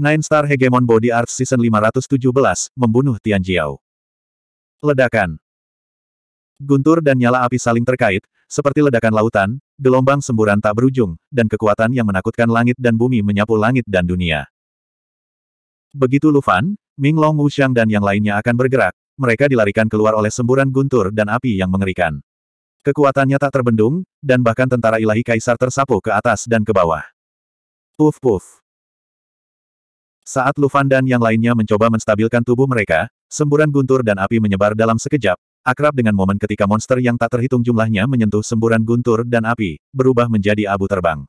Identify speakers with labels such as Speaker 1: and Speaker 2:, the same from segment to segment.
Speaker 1: Nine Star Hegemon Body Arts Season 517, membunuh Tian Jiao. Ledakan. Guntur dan nyala api saling terkait, seperti ledakan lautan, gelombang semburan tak berujung, dan kekuatan yang menakutkan langit dan bumi menyapu langit dan dunia. Begitu Lufan, Ming Long Wuxiang dan yang lainnya akan bergerak, mereka dilarikan keluar oleh semburan guntur dan api yang mengerikan. Kekuatannya tak terbendung, dan bahkan tentara ilahi kaisar tersapu ke atas dan ke bawah. Puf puf. Saat Lufan dan yang lainnya mencoba menstabilkan tubuh mereka, semburan guntur dan api menyebar dalam sekejap, akrab dengan momen ketika monster yang tak terhitung jumlahnya menyentuh semburan guntur dan api, berubah menjadi abu terbang.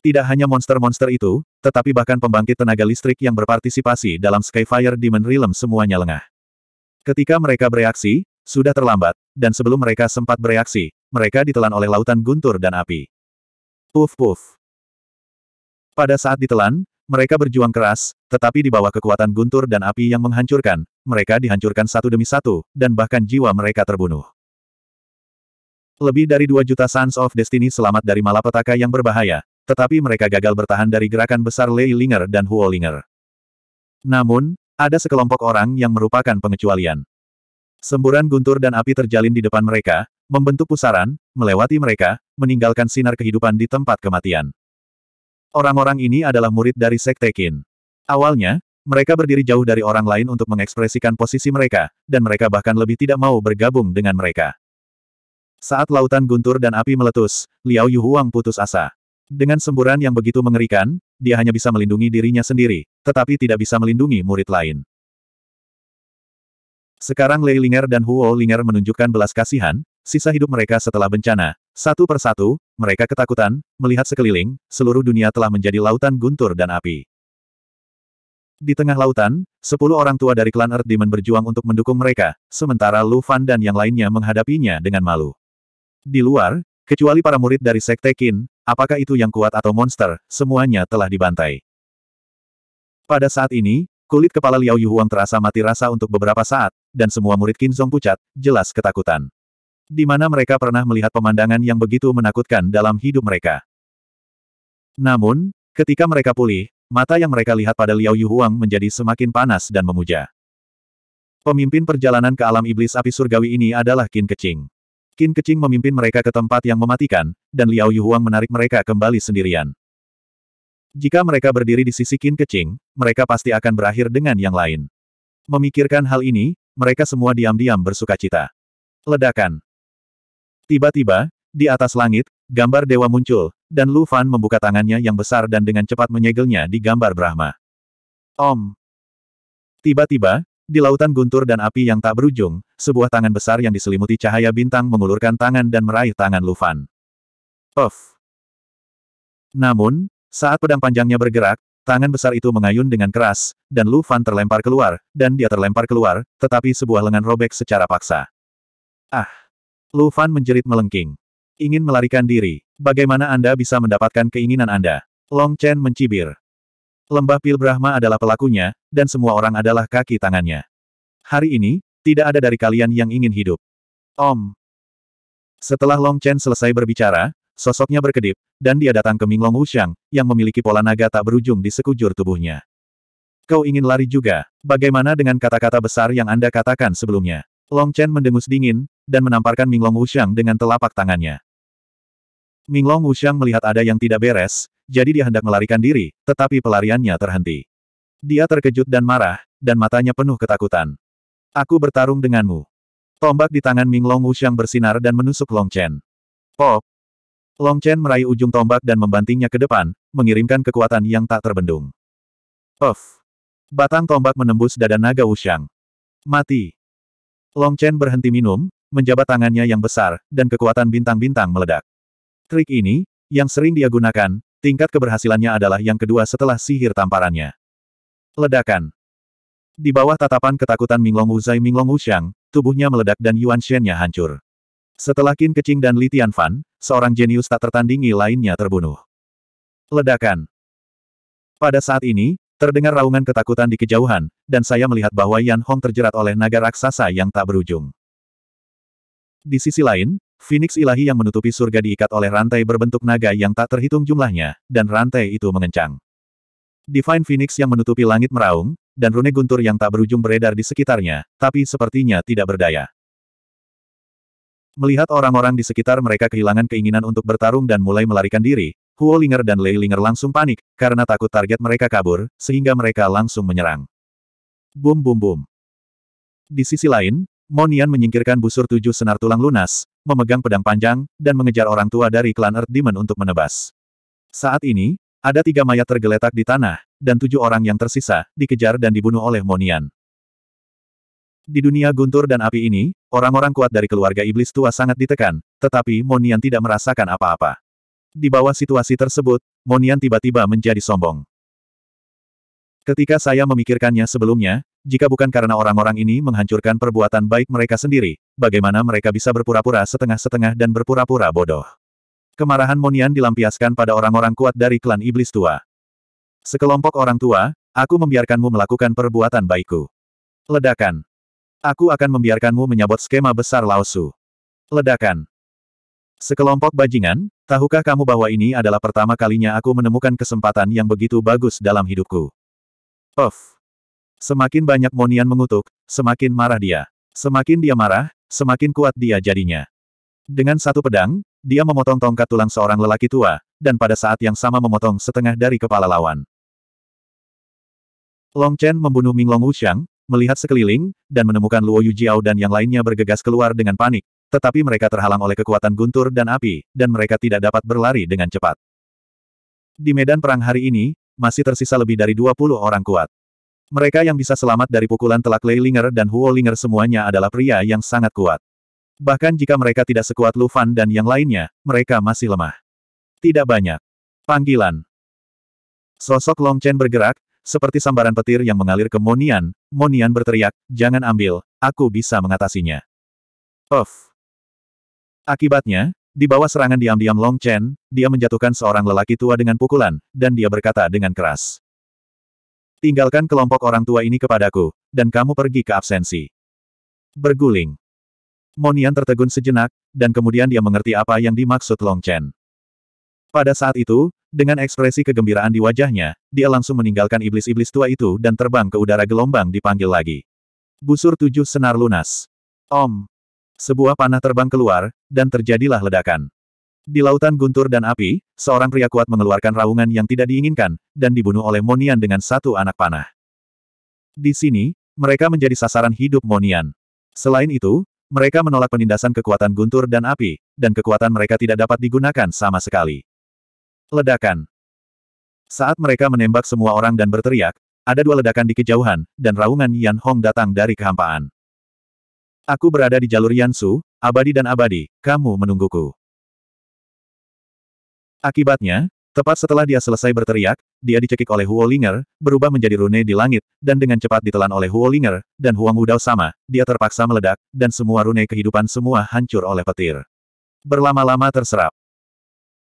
Speaker 1: Tidak hanya monster-monster itu, tetapi bahkan pembangkit tenaga listrik yang berpartisipasi dalam Skyfire Demon Realm semuanya lengah. Ketika mereka bereaksi, sudah terlambat, dan sebelum mereka sempat bereaksi, mereka ditelan oleh lautan guntur dan api. Puf puf. Pada saat ditelan, mereka berjuang keras, tetapi di bawah kekuatan guntur dan api yang menghancurkan, mereka dihancurkan satu demi satu, dan bahkan jiwa mereka terbunuh. Lebih dari dua juta Sons of Destiny selamat dari malapetaka yang berbahaya, tetapi mereka gagal bertahan dari gerakan besar Lei Linger dan Huo Linger. Namun, ada sekelompok orang yang merupakan pengecualian. Semburan guntur dan api terjalin di depan mereka, membentuk pusaran, melewati mereka, meninggalkan sinar kehidupan di tempat kematian. Orang-orang ini adalah murid dari Sekte Qin. Awalnya, mereka berdiri jauh dari orang lain untuk mengekspresikan posisi mereka, dan mereka bahkan lebih tidak mau bergabung dengan mereka. Saat lautan guntur dan api meletus, Liao Yuhuang putus asa. Dengan semburan yang begitu mengerikan, dia hanya bisa melindungi dirinya sendiri, tetapi tidak bisa melindungi murid lain. Sekarang Lei Linger dan Huo Linger menunjukkan belas kasihan, sisa hidup mereka setelah bencana. Satu persatu, mereka ketakutan, melihat sekeliling, seluruh dunia telah menjadi lautan guntur dan api. Di tengah lautan, sepuluh orang tua dari klan Earth Demon berjuang untuk mendukung mereka, sementara Lu Fan dan yang lainnya menghadapinya dengan malu. Di luar, kecuali para murid dari Sekte Qin, apakah itu yang kuat atau monster, semuanya telah dibantai. Pada saat ini, kulit kepala Liao Yuhuang terasa mati rasa untuk beberapa saat, dan semua murid Qin Zong pucat, jelas ketakutan di mana mereka pernah melihat pemandangan yang begitu menakutkan dalam hidup mereka. Namun, ketika mereka pulih, mata yang mereka lihat pada Liao Huang menjadi semakin panas dan memuja. Pemimpin perjalanan ke alam iblis api surgawi ini adalah Qin Kecing. Qin Kecing memimpin mereka ke tempat yang mematikan, dan Liao Huang menarik mereka kembali sendirian. Jika mereka berdiri di sisi Qin Kecing, mereka pasti akan berakhir dengan yang lain. Memikirkan hal ini, mereka semua diam-diam bersuka cita. Ledakan. Tiba-tiba, di atas langit, gambar dewa muncul, dan Lu Fan membuka tangannya yang besar dan dengan cepat menyegelnya di gambar Brahma. Om! Tiba-tiba, di lautan guntur dan api yang tak berujung, sebuah tangan besar yang diselimuti cahaya bintang mengulurkan tangan dan meraih tangan Lu Fan. Of. Namun, saat pedang panjangnya bergerak, tangan besar itu mengayun dengan keras, dan Lu Fan terlempar keluar, dan dia terlempar keluar, tetapi sebuah lengan robek secara paksa. Ah! Lu Fan menjerit melengking. Ingin melarikan diri. Bagaimana Anda bisa mendapatkan keinginan Anda? Long Chen mencibir. Lembah Pil Brahma adalah pelakunya, dan semua orang adalah kaki tangannya. Hari ini, tidak ada dari kalian yang ingin hidup. Om. Setelah Long Chen selesai berbicara, sosoknya berkedip, dan dia datang ke Minglong Wuxiang, yang memiliki pola naga tak berujung di sekujur tubuhnya. Kau ingin lari juga, bagaimana dengan kata-kata besar yang Anda katakan sebelumnya? Long Chen mendengus dingin, dan menamparkan Minglong Wuxiang dengan telapak tangannya. Minglong Wuxiang melihat ada yang tidak beres, jadi dia hendak melarikan diri, tetapi pelariannya terhenti. Dia terkejut dan marah, dan matanya penuh ketakutan. Aku bertarung denganmu. Tombak di tangan Minglong Wuxiang bersinar dan menusuk Long Chen. Pop! Long Chen meraih ujung tombak dan membantingnya ke depan, mengirimkan kekuatan yang tak terbendung. Puff! Batang tombak menembus dada naga Wuxiang. Mati! Long Chen berhenti minum, menjabat tangannya yang besar, dan kekuatan bintang-bintang meledak. Trik ini, yang sering dia gunakan, tingkat keberhasilannya adalah yang kedua setelah sihir tamparannya. Ledakan. Di bawah tatapan ketakutan Minglong Wuzai Minglong Wuxiang, tubuhnya meledak dan Yuan Shen-nya hancur. Setelah Qin Keqing dan Li Tianfan, seorang jenius tak tertandingi lainnya terbunuh. Ledakan. Pada saat ini, Terdengar raungan ketakutan di kejauhan, dan saya melihat bahwa Yan Hong terjerat oleh naga raksasa yang tak berujung. Di sisi lain, Phoenix ilahi yang menutupi surga diikat oleh rantai berbentuk naga yang tak terhitung jumlahnya, dan rantai itu mengencang. Divine Phoenix yang menutupi langit meraung, dan rune guntur yang tak berujung beredar di sekitarnya, tapi sepertinya tidak berdaya. Melihat orang-orang di sekitar mereka kehilangan keinginan untuk bertarung dan mulai melarikan diri, Huo Linger dan Lei Linger langsung panik, karena takut target mereka kabur, sehingga mereka langsung menyerang. Bum bum bum. Di sisi lain, Monian menyingkirkan busur tujuh senar tulang lunas, memegang pedang panjang, dan mengejar orang tua dari klan Earth Demon untuk menebas. Saat ini, ada tiga mayat tergeletak di tanah, dan tujuh orang yang tersisa, dikejar dan dibunuh oleh Monian. Di dunia guntur dan api ini, orang-orang kuat dari keluarga iblis tua sangat ditekan, tetapi Monian tidak merasakan apa-apa. Di bawah situasi tersebut, Monian tiba-tiba menjadi sombong. Ketika saya memikirkannya sebelumnya, jika bukan karena orang-orang ini menghancurkan perbuatan baik mereka sendiri, bagaimana mereka bisa berpura-pura setengah-setengah dan berpura-pura bodoh? Kemarahan Monian dilampiaskan pada orang-orang kuat dari klan iblis tua. Sekelompok orang tua, aku membiarkanmu melakukan perbuatan baikku. Ledakan. Aku akan membiarkanmu menyabot skema besar Laosu. Ledakan. Sekelompok bajingan, tahukah kamu bahwa ini adalah pertama kalinya aku menemukan kesempatan yang begitu bagus dalam hidupku? Of. Semakin banyak Monian mengutuk, semakin marah dia. Semakin dia marah, semakin kuat dia jadinya. Dengan satu pedang, dia memotong tongkat tulang seorang lelaki tua, dan pada saat yang sama memotong setengah dari kepala lawan. Long Chen membunuh Ming Long Wuxiang, melihat sekeliling, dan menemukan Luo Yu Yujiao dan yang lainnya bergegas keluar dengan panik, tetapi mereka terhalang oleh kekuatan guntur dan api, dan mereka tidak dapat berlari dengan cepat. Di medan perang hari ini, masih tersisa lebih dari 20 orang kuat. Mereka yang bisa selamat dari pukulan telak Leilinger dan Huo Huolinger semuanya adalah pria yang sangat kuat. Bahkan jika mereka tidak sekuat Lu Fan dan yang lainnya, mereka masih lemah. Tidak banyak. Panggilan. Sosok Long Chen bergerak, seperti sambaran petir yang mengalir ke Monian. Monian berteriak, jangan ambil, aku bisa mengatasinya. Of. Akibatnya, di bawah serangan diam-diam Long Chen, dia menjatuhkan seorang lelaki tua dengan pukulan, dan dia berkata dengan keras. Tinggalkan kelompok orang tua ini kepadaku, dan kamu pergi ke absensi. Berguling. Monian tertegun sejenak, dan kemudian dia mengerti apa yang dimaksud Long Chen. Pada saat itu, dengan ekspresi kegembiraan di wajahnya, dia langsung meninggalkan iblis-iblis tua itu dan terbang ke udara gelombang dipanggil lagi. Busur tujuh senar lunas. Om. Sebuah panah terbang keluar, dan terjadilah ledakan. Di lautan guntur dan api, seorang pria kuat mengeluarkan raungan yang tidak diinginkan, dan dibunuh oleh Monian dengan satu anak panah. Di sini, mereka menjadi sasaran hidup Monian. Selain itu, mereka menolak penindasan kekuatan guntur dan api, dan kekuatan mereka tidak dapat digunakan sama sekali. Ledakan Saat mereka menembak semua orang dan berteriak, ada dua ledakan di kejauhan, dan raungan Yan Hong datang dari kehampaan. Aku berada di jalur Yansu, abadi dan abadi, kamu menungguku. Akibatnya, tepat setelah dia selesai berteriak, dia dicekik oleh Huo Linger, berubah menjadi rune di langit, dan dengan cepat ditelan oleh Huo Linger, dan Huang Wudao sama, dia terpaksa meledak, dan semua rune kehidupan semua hancur oleh petir. Berlama-lama terserap.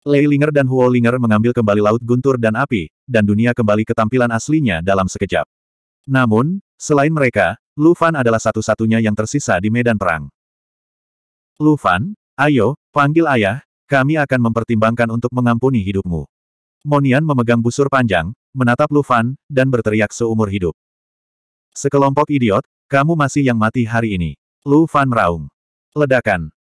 Speaker 1: Lei Linger dan Huo Linger mengambil kembali laut guntur dan api, dan dunia kembali ke tampilan aslinya dalam sekejap. Namun, selain mereka, Lu Fan adalah satu-satunya yang tersisa di medan perang. Lu Fan, ayo, panggil ayah, kami akan mempertimbangkan untuk mengampuni hidupmu. Monian memegang busur panjang, menatap Lufan, dan berteriak seumur hidup. Sekelompok idiot, kamu masih yang mati hari ini. Lu Fan meraung. Ledakan.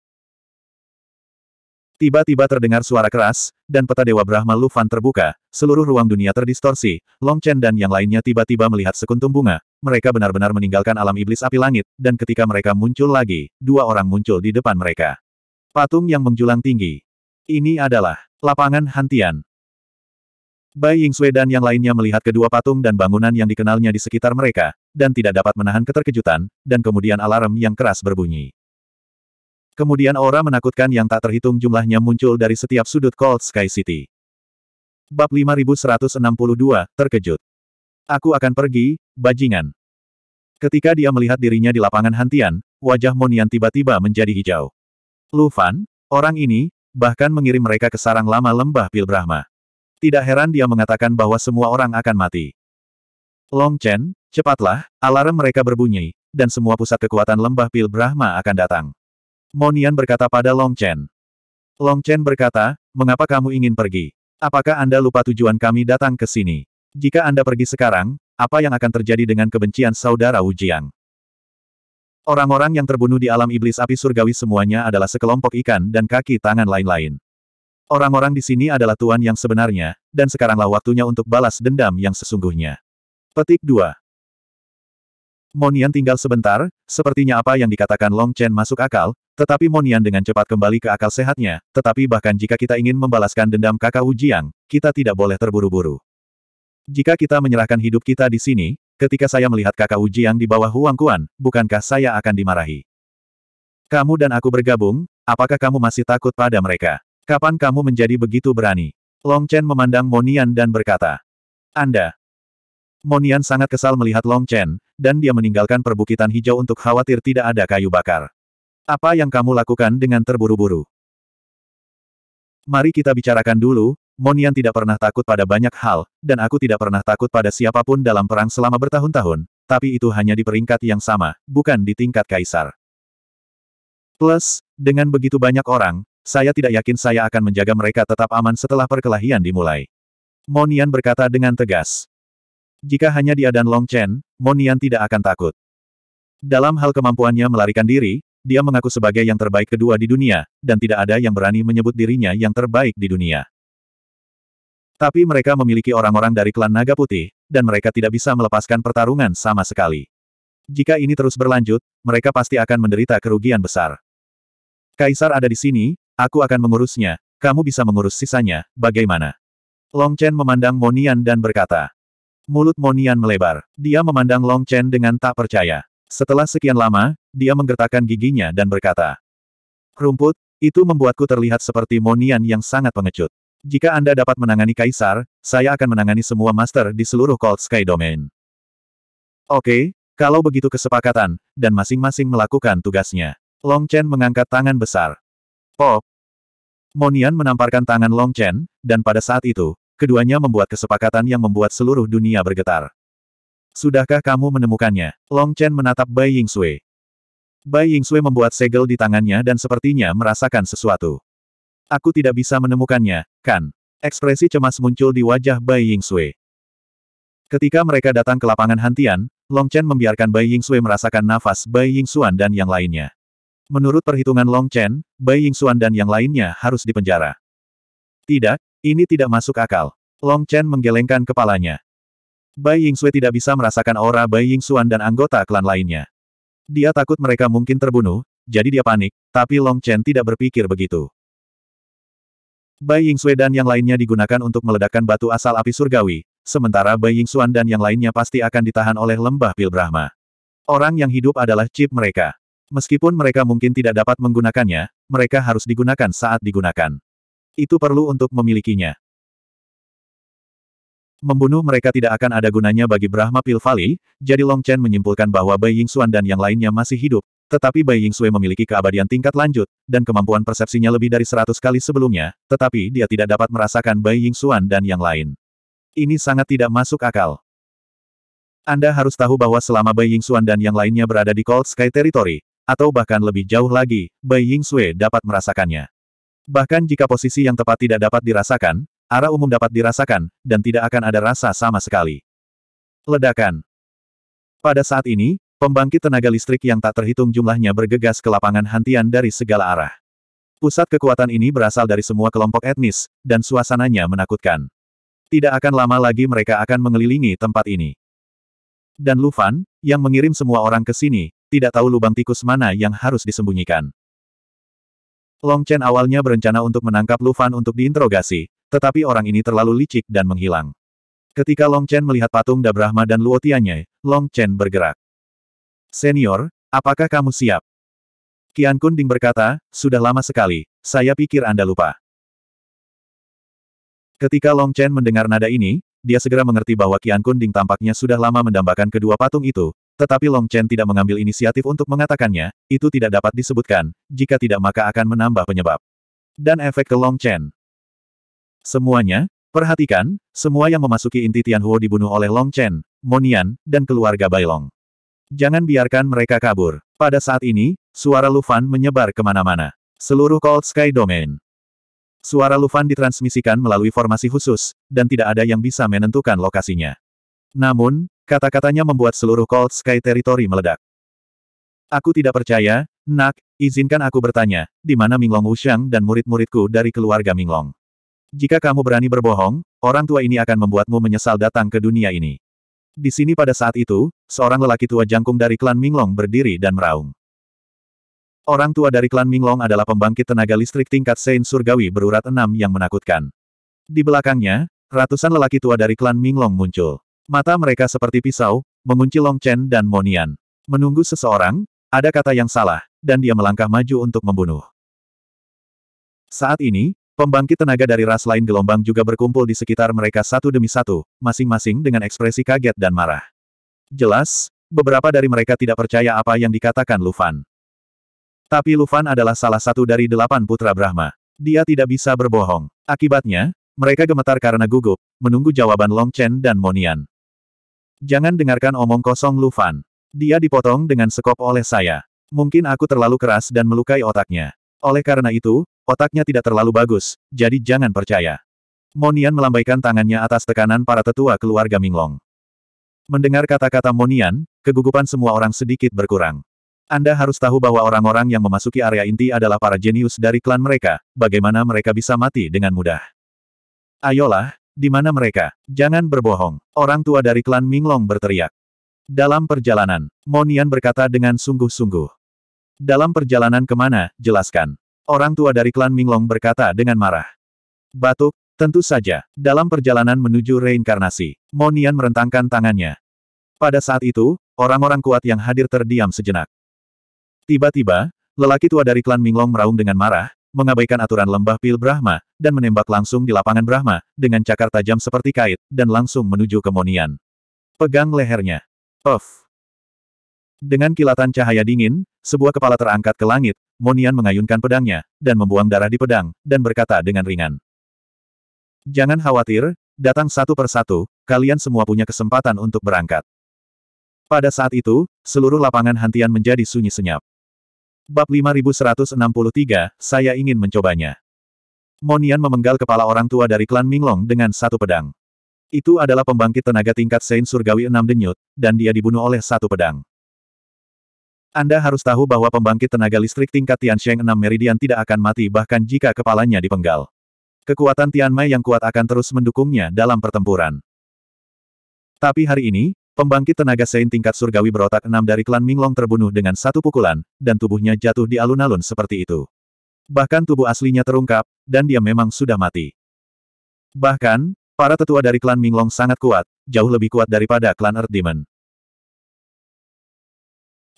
Speaker 1: Tiba-tiba terdengar suara keras, dan peta Dewa Brahma Lu Fan terbuka, seluruh ruang dunia terdistorsi, Long Chen dan yang lainnya tiba-tiba melihat sekuntum bunga, mereka benar-benar meninggalkan alam iblis api langit, dan ketika mereka muncul lagi, dua orang muncul di depan mereka. Patung yang menjulang tinggi. Ini adalah lapangan Hantian. Bai Yingxue dan yang lainnya melihat kedua patung dan bangunan yang dikenalnya di sekitar mereka, dan tidak dapat menahan keterkejutan, dan kemudian alarm yang keras berbunyi. Kemudian aura menakutkan yang tak terhitung jumlahnya muncul dari setiap sudut Cold Sky City. Bab 5162, terkejut. Aku akan pergi, bajingan. Ketika dia melihat dirinya di lapangan hantian, wajah Monian tiba-tiba menjadi hijau. Lu Fan, orang ini, bahkan mengirim mereka ke sarang lama lembah Pil Brahma. Tidak heran dia mengatakan bahwa semua orang akan mati. Long Chen, cepatlah, alarm mereka berbunyi, dan semua pusat kekuatan lembah Pil Brahma akan datang. Monian berkata pada Long Chen. Long Chen berkata, mengapa kamu ingin pergi? Apakah Anda lupa tujuan kami datang ke sini? Jika Anda pergi sekarang, apa yang akan terjadi dengan kebencian saudara Wujiang? Orang-orang yang terbunuh di alam iblis api surgawi semuanya adalah sekelompok ikan dan kaki tangan lain-lain. Orang-orang di sini adalah tuan yang sebenarnya, dan sekaranglah waktunya untuk balas dendam yang sesungguhnya. Petik 2. Monian tinggal sebentar, sepertinya apa yang dikatakan Long Chen masuk akal, tetapi Monian dengan cepat kembali ke akal sehatnya, tetapi bahkan jika kita ingin membalaskan dendam kakak Wu Jiang, kita tidak boleh terburu-buru. Jika kita menyerahkan hidup kita di sini, Ketika saya melihat kakak Uji yang di bawah Huang Kuan, bukankah saya akan dimarahi? Kamu dan aku bergabung, apakah kamu masih takut pada mereka? Kapan kamu menjadi begitu berani? Long Chen memandang Monian dan berkata, Anda. Monian sangat kesal melihat Long Chen, dan dia meninggalkan perbukitan hijau untuk khawatir tidak ada kayu bakar. Apa yang kamu lakukan dengan terburu-buru? Mari kita bicarakan dulu, Monian tidak pernah takut pada banyak hal, dan aku tidak pernah takut pada siapapun dalam perang selama bertahun-tahun, tapi itu hanya di peringkat yang sama, bukan di tingkat kaisar. Plus, dengan begitu banyak orang, saya tidak yakin saya akan menjaga mereka tetap aman setelah perkelahian dimulai. Monian berkata dengan tegas. Jika hanya dia dan Long Chen, Monian tidak akan takut. Dalam hal kemampuannya melarikan diri, dia mengaku sebagai yang terbaik kedua di dunia, dan tidak ada yang berani menyebut dirinya yang terbaik di dunia. Tapi mereka memiliki orang-orang dari klan Naga Putih, dan mereka tidak bisa melepaskan pertarungan sama sekali. Jika ini terus berlanjut, mereka pasti akan menderita kerugian besar. Kaisar ada di sini, aku akan mengurusnya, kamu bisa mengurus sisanya, bagaimana? Long Chen memandang Monian dan berkata. Mulut Monian melebar. Dia memandang Long Chen dengan tak percaya. Setelah sekian lama, dia menggertakkan giginya dan berkata. Rumput, itu membuatku terlihat seperti Monian yang sangat pengecut. Jika Anda dapat menangani Kaisar, saya akan menangani semua master di seluruh Cold Sky Domain. Oke, kalau begitu kesepakatan, dan masing-masing melakukan tugasnya. Long Chen mengangkat tangan besar. Pop! Oh. Monian menamparkan tangan Long Chen, dan pada saat itu, keduanya membuat kesepakatan yang membuat seluruh dunia bergetar. Sudahkah kamu menemukannya? Long Chen menatap Bai Yingxue. Bai Yingxue membuat segel di tangannya dan sepertinya merasakan sesuatu. Aku tidak bisa menemukannya, kan? Ekspresi cemas muncul di wajah Bai Ying Sui. Ketika mereka datang ke lapangan hantian, Long Chen membiarkan Bai Ying Sui merasakan nafas Bai Ying Yingxuan dan yang lainnya. Menurut perhitungan Long Chen, Bai Ying Yingxuan dan yang lainnya harus dipenjara. Tidak, ini tidak masuk akal. Long Chen menggelengkan kepalanya. Bai Ying Sui tidak bisa merasakan aura Bai Ying Yingxuan dan anggota klan lainnya. Dia takut mereka mungkin terbunuh, jadi dia panik, tapi Long Chen tidak berpikir begitu. Bai Sui dan yang lainnya digunakan untuk meledakkan batu asal api surgawi, sementara Bai Xuan dan yang lainnya pasti akan ditahan oleh lembah Pil Brahma. Orang yang hidup adalah chip mereka. Meskipun mereka mungkin tidak dapat menggunakannya, mereka harus digunakan saat digunakan. Itu perlu untuk memilikinya. Membunuh mereka tidak akan ada gunanya bagi Brahma Pil Valley, jadi Long Chen menyimpulkan bahwa Bai Xuan dan yang lainnya masih hidup, tetapi Bai Ying Sui memiliki keabadian tingkat lanjut, dan kemampuan persepsinya lebih dari seratus kali sebelumnya, tetapi dia tidak dapat merasakan Bai Ying Xuan dan yang lain. Ini sangat tidak masuk akal. Anda harus tahu bahwa selama Bai Ying Xuan dan yang lainnya berada di Cold Sky Territory, atau bahkan lebih jauh lagi, Bai Ying Sui dapat merasakannya. Bahkan jika posisi yang tepat tidak dapat dirasakan, arah umum dapat dirasakan, dan tidak akan ada rasa sama sekali. Ledakan Pada saat ini, Pembangkit tenaga listrik yang tak terhitung jumlahnya bergegas ke lapangan hantian dari segala arah. Pusat kekuatan ini berasal dari semua kelompok etnis, dan suasananya menakutkan. Tidak akan lama lagi mereka akan mengelilingi tempat ini. Dan Lufan, yang mengirim semua orang ke sini, tidak tahu lubang tikus mana yang harus disembunyikan. Long Chen awalnya berencana untuk menangkap Lufan untuk diinterogasi, tetapi orang ini terlalu licik dan menghilang. Ketika Long Chen melihat patung Dabrahma dan Luotianye, Long Chen bergerak. Senior, apakah kamu siap? Kian Kunding berkata, sudah lama sekali, saya pikir Anda lupa. Ketika Long Chen mendengar nada ini, dia segera mengerti bahwa Kian Kunding tampaknya sudah lama mendambakan kedua patung itu, tetapi Long Chen tidak mengambil inisiatif untuk mengatakannya, itu tidak dapat disebutkan, jika tidak maka akan menambah penyebab. Dan efek ke Long Chen. Semuanya, perhatikan, semua yang memasuki inti Tianhuo dibunuh oleh Long Chen, Monian, dan keluarga Bailong. Jangan biarkan mereka kabur. Pada saat ini, suara Lufan menyebar kemana-mana. Seluruh Cold Sky Domain. Suara Lufan ditransmisikan melalui formasi khusus, dan tidak ada yang bisa menentukan lokasinya. Namun, kata-katanya membuat seluruh Cold Sky Territory meledak. Aku tidak percaya, Nak, izinkan aku bertanya, di mana Minglong Wuxiang dan murid-muridku dari keluarga Minglong? Jika kamu berani berbohong, orang tua ini akan membuatmu menyesal datang ke dunia ini. Di sini pada saat itu, seorang lelaki tua jangkung dari klan Minglong berdiri dan meraung. Orang tua dari klan Minglong adalah pembangkit tenaga listrik tingkat Sein Surgawi berurat enam yang menakutkan. Di belakangnya, ratusan lelaki tua dari klan Minglong muncul. Mata mereka seperti pisau, mengunci Long Chen dan Monian. Menunggu seseorang, ada kata yang salah, dan dia melangkah maju untuk membunuh. Saat ini, Pembangkit tenaga dari ras lain gelombang juga berkumpul di sekitar mereka satu demi satu, masing-masing dengan ekspresi kaget dan marah. Jelas, beberapa dari mereka tidak percaya apa yang dikatakan Lufan. Tapi Lufan adalah salah satu dari delapan putra Brahma. Dia tidak bisa berbohong. Akibatnya, mereka gemetar karena gugup, menunggu jawaban Long Chen dan Monian. Jangan dengarkan omong kosong Lufan. Dia dipotong dengan sekop oleh saya. Mungkin aku terlalu keras dan melukai otaknya. Oleh karena itu, Otaknya tidak terlalu bagus, jadi jangan percaya. Monian melambaikan tangannya atas tekanan para tetua keluarga Minglong. Mendengar kata-kata Monian, kegugupan semua orang sedikit berkurang. Anda harus tahu bahwa orang-orang yang memasuki area inti adalah para jenius dari klan mereka, bagaimana mereka bisa mati dengan mudah. Ayolah, di mana mereka? Jangan berbohong. Orang tua dari klan Minglong berteriak. Dalam perjalanan, Monian berkata dengan sungguh-sungguh. Dalam perjalanan kemana, jelaskan. Orang tua dari klan Minglong berkata dengan marah. Batuk, tentu saja, dalam perjalanan menuju reinkarnasi, Monian merentangkan tangannya. Pada saat itu, orang-orang kuat yang hadir terdiam sejenak. Tiba-tiba, lelaki tua dari klan Minglong meraung dengan marah, mengabaikan aturan lembah pil Brahma, dan menembak langsung di lapangan Brahma, dengan cakar tajam seperti kait, dan langsung menuju ke Monian. Pegang lehernya. Off. Dengan kilatan cahaya dingin, sebuah kepala terangkat ke langit, Monian mengayunkan pedangnya, dan membuang darah di pedang, dan berkata dengan ringan. Jangan khawatir, datang satu persatu, kalian semua punya kesempatan untuk berangkat. Pada saat itu, seluruh lapangan hantian menjadi sunyi senyap. Bab 5163, saya ingin mencobanya. Monian memenggal kepala orang tua dari klan Minglong dengan satu pedang. Itu adalah pembangkit tenaga tingkat Saint Surgawi 6 denyut, dan dia dibunuh oleh satu pedang. Anda harus tahu bahwa pembangkit tenaga listrik tingkat Tian Sheng 6 Meridian tidak akan mati bahkan jika kepalanya dipenggal. Kekuatan Tian Mai yang kuat akan terus mendukungnya dalam pertempuran. Tapi hari ini, pembangkit tenaga Sein tingkat surgawi berotak 6 dari klan Minglong terbunuh dengan satu pukulan, dan tubuhnya jatuh di alun-alun seperti itu. Bahkan tubuh aslinya terungkap, dan dia memang sudah mati. Bahkan, para tetua dari klan Minglong sangat kuat, jauh lebih kuat daripada klan Earth Demon.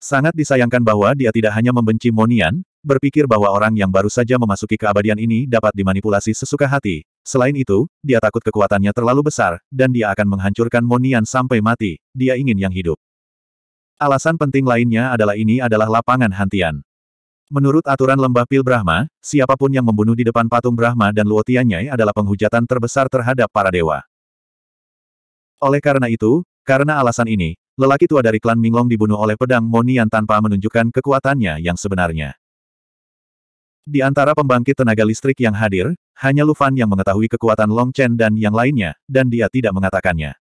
Speaker 1: Sangat disayangkan bahwa dia tidak hanya membenci Monian, berpikir bahwa orang yang baru saja memasuki keabadian ini dapat dimanipulasi sesuka hati. Selain itu, dia takut kekuatannya terlalu besar, dan dia akan menghancurkan Monian sampai mati, dia ingin yang hidup. Alasan penting lainnya adalah ini adalah lapangan hantian. Menurut aturan lembah Pil Brahma, siapapun yang membunuh di depan patung Brahma dan Luotianyai adalah penghujatan terbesar terhadap para dewa. Oleh karena itu, karena alasan ini, Lelaki tua dari klan Minglong dibunuh oleh pedang Monian tanpa menunjukkan kekuatannya yang sebenarnya. Di antara pembangkit tenaga listrik yang hadir, hanya Lufan yang mengetahui kekuatan Long Chen dan yang lainnya, dan dia tidak mengatakannya.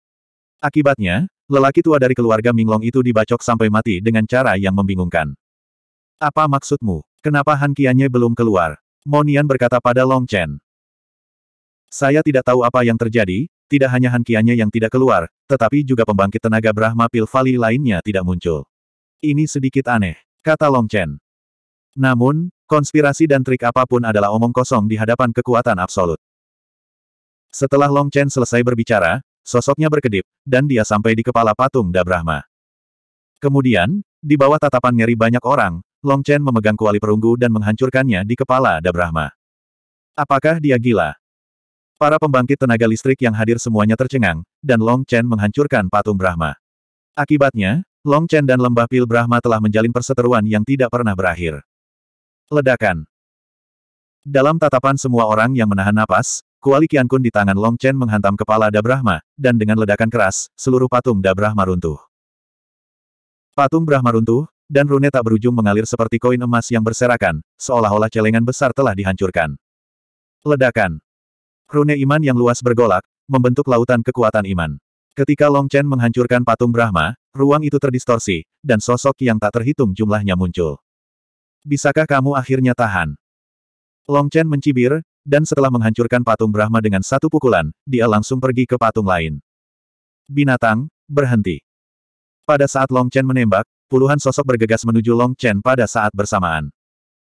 Speaker 1: Akibatnya, lelaki tua dari keluarga Minglong itu dibacok sampai mati dengan cara yang membingungkan. Apa maksudmu? Kenapa Han Qianye belum keluar? Monian berkata pada Long Chen. Saya tidak tahu apa yang terjadi, tidak hanya Hankianya yang tidak keluar, tetapi juga pembangkit tenaga Brahma Pilvali lainnya tidak muncul. Ini sedikit aneh, kata Long Chen. Namun, konspirasi dan trik apapun adalah omong kosong di hadapan kekuatan absolut. Setelah Long Chen selesai berbicara, sosoknya berkedip, dan dia sampai di kepala patung Da Brahma. Kemudian, di bawah tatapan ngeri banyak orang, Long Chen memegang kuali perunggu dan menghancurkannya di kepala Da Brahma. Apakah dia gila? Para pembangkit tenaga listrik yang hadir semuanya tercengang, dan Long Chen menghancurkan patung Brahma. Akibatnya, Long Chen dan lembah pil Brahma telah menjalin perseteruan yang tidak pernah berakhir. Ledakan Dalam tatapan semua orang yang menahan napas, kuali Kun di tangan Long Chen menghantam kepala Da Brahma, dan dengan ledakan keras, seluruh patung Da Brahma runtuh. Patung Brahma runtuh, dan rune tak berujung mengalir seperti koin emas yang berserakan, seolah-olah celengan besar telah dihancurkan. Ledakan Rune iman yang luas bergolak, membentuk lautan kekuatan iman. Ketika Long Chen menghancurkan patung Brahma, ruang itu terdistorsi, dan sosok yang tak terhitung jumlahnya muncul. Bisakah kamu akhirnya tahan? Long Chen mencibir, dan setelah menghancurkan patung Brahma dengan satu pukulan, dia langsung pergi ke patung lain. Binatang, berhenti. Pada saat Long Chen menembak, puluhan sosok bergegas menuju Long Chen pada saat bersamaan.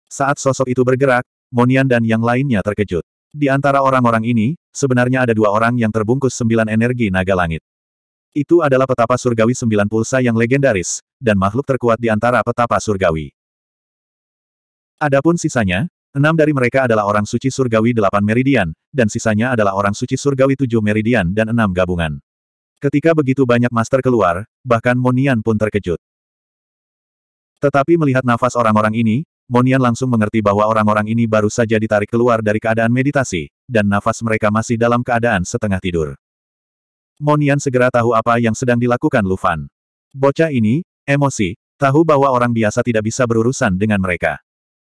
Speaker 1: Saat sosok itu bergerak, Monian dan yang lainnya terkejut. Di antara orang-orang ini, sebenarnya ada dua orang yang terbungkus sembilan energi naga langit. Itu adalah petapa surgawi sembilan pulsa yang legendaris, dan makhluk terkuat di antara petapa surgawi. Adapun sisanya, enam dari mereka adalah orang suci surgawi delapan meridian, dan sisanya adalah orang suci surgawi tujuh meridian dan enam gabungan. Ketika begitu banyak master keluar, bahkan Monian pun terkejut. Tetapi melihat nafas orang-orang ini, Monian langsung mengerti bahwa orang-orang ini baru saja ditarik keluar dari keadaan meditasi, dan nafas mereka masih dalam keadaan setengah tidur. Monian segera tahu apa yang sedang dilakukan Lufan. Bocah ini, emosi, tahu bahwa orang biasa tidak bisa berurusan dengan mereka.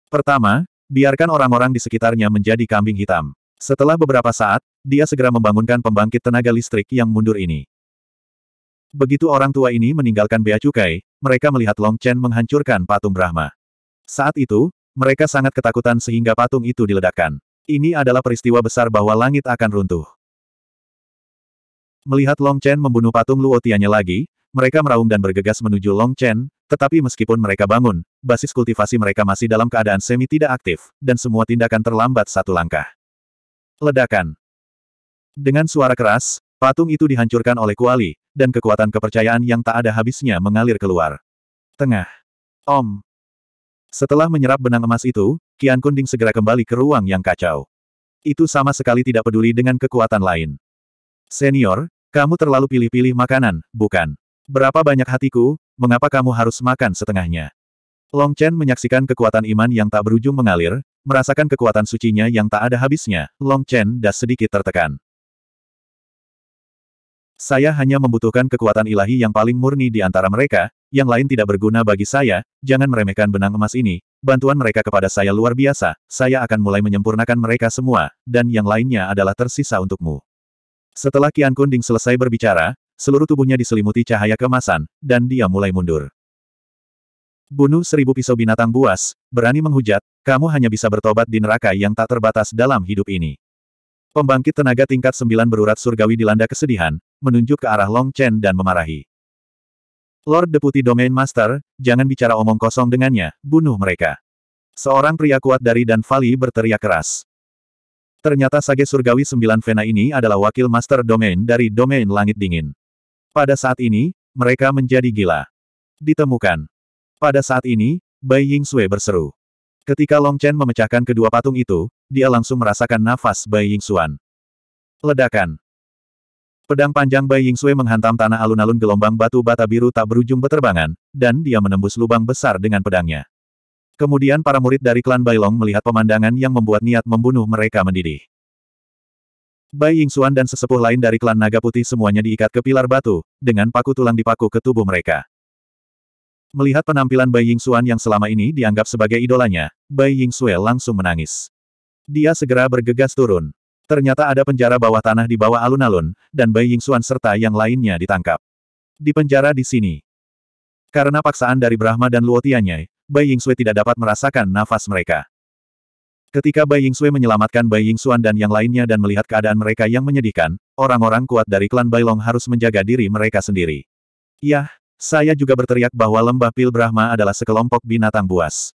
Speaker 1: Pertama, biarkan orang-orang di sekitarnya menjadi kambing hitam. Setelah beberapa saat, dia segera membangunkan pembangkit tenaga listrik yang mundur ini. Begitu orang tua ini meninggalkan bea cukai, mereka melihat Long Chen menghancurkan patung Brahma. Saat itu, mereka sangat ketakutan sehingga patung itu diledakkan. Ini adalah peristiwa besar bahwa langit akan runtuh. Melihat Long Chen membunuh patung Luo Tianya lagi, mereka meraung dan bergegas menuju Long Chen, tetapi meskipun mereka bangun, basis kultivasi mereka masih dalam keadaan semi tidak aktif, dan semua tindakan terlambat satu langkah. Ledakan. Dengan suara keras, patung itu dihancurkan oleh kuali, dan kekuatan kepercayaan yang tak ada habisnya mengalir keluar. Tengah. Om. Setelah menyerap benang emas itu, Kian Kunding segera kembali ke ruang yang kacau. Itu sama sekali tidak peduli dengan kekuatan lain. Senior, kamu terlalu pilih-pilih makanan, bukan? Berapa banyak hatiku, mengapa kamu harus makan setengahnya? Long Chen menyaksikan kekuatan iman yang tak berujung mengalir, merasakan kekuatan sucinya yang tak ada habisnya, Long Chen das sedikit tertekan. Saya hanya membutuhkan kekuatan ilahi yang paling murni di antara mereka, yang lain tidak berguna bagi saya, jangan meremehkan benang emas ini, bantuan mereka kepada saya luar biasa, saya akan mulai menyempurnakan mereka semua, dan yang lainnya adalah tersisa untukmu. Setelah Kian Kunding selesai berbicara, seluruh tubuhnya diselimuti cahaya kemasan, dan dia mulai mundur. Bunuh seribu pisau binatang buas, berani menghujat, kamu hanya bisa bertobat di neraka yang tak terbatas dalam hidup ini. Pembangkit tenaga tingkat sembilan berurat surgawi dilanda kesedihan, menunjuk ke arah Long Chen dan memarahi. Lord Deputi Domain Master, jangan bicara omong kosong dengannya, bunuh mereka. Seorang pria kuat dari Dan Vali berteriak keras. Ternyata Sage Surgawi Sembilan Vena ini adalah wakil Master Domain dari Domain Langit Dingin. Pada saat ini, mereka menjadi gila. Ditemukan. Pada saat ini, Bai Ying Sui berseru. Ketika Long Chen memecahkan kedua patung itu, dia langsung merasakan nafas Bai Ying Xuan. Ledakan. Pedang panjang Bai Yingsui menghantam tanah alun-alun gelombang batu bata biru tak berujung beterbangan, dan dia menembus lubang besar dengan pedangnya. Kemudian para murid dari klan Bailong melihat pemandangan yang membuat niat membunuh mereka mendidih. Bai Yingxuan dan sesepuh lain dari klan Naga Putih semuanya diikat ke pilar batu, dengan paku tulang dipaku ke tubuh mereka. Melihat penampilan Bai Yingxuan yang selama ini dianggap sebagai idolanya, Bai Yingxue langsung menangis. Dia segera bergegas turun. Ternyata ada penjara bawah tanah di bawah alun-alun, dan Bai Yingxuan serta yang lainnya ditangkap. Di penjara di sini. Karena paksaan dari Brahma dan Luo Bai Yingxue tidak dapat merasakan nafas mereka. Ketika Bai Yingxue menyelamatkan Bai Yingxuan dan yang lainnya dan melihat keadaan mereka yang menyedihkan, orang-orang kuat dari klan Bailong harus menjaga diri mereka sendiri. Yah, saya juga berteriak bahwa lembah pil Brahma adalah sekelompok binatang buas.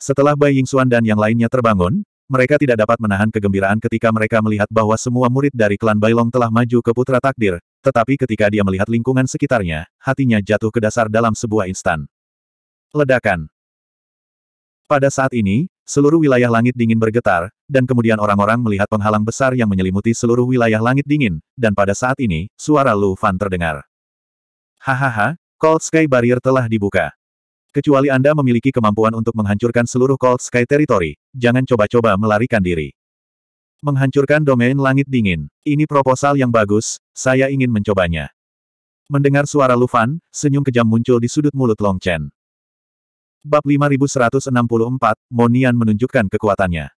Speaker 1: Setelah Bai Yingxuan dan yang lainnya terbangun, mereka tidak dapat menahan kegembiraan ketika mereka melihat bahwa semua murid dari klan Bailong telah maju ke putra takdir, tetapi ketika dia melihat lingkungan sekitarnya, hatinya jatuh ke dasar dalam sebuah instan. Ledakan Pada saat ini, seluruh wilayah langit dingin bergetar, dan kemudian orang-orang melihat penghalang besar yang menyelimuti seluruh wilayah langit dingin, dan pada saat ini, suara Lu Fan terdengar. Hahaha, Cold Sky Barrier telah dibuka. Kecuali Anda memiliki kemampuan untuk menghancurkan seluruh Cold Sky Territory, jangan coba-coba melarikan diri. Menghancurkan domain langit dingin. Ini proposal yang bagus, saya ingin mencobanya. Mendengar suara Lufan, senyum kejam muncul di sudut mulut Long Chen. Bab 5164, Monian menunjukkan kekuatannya.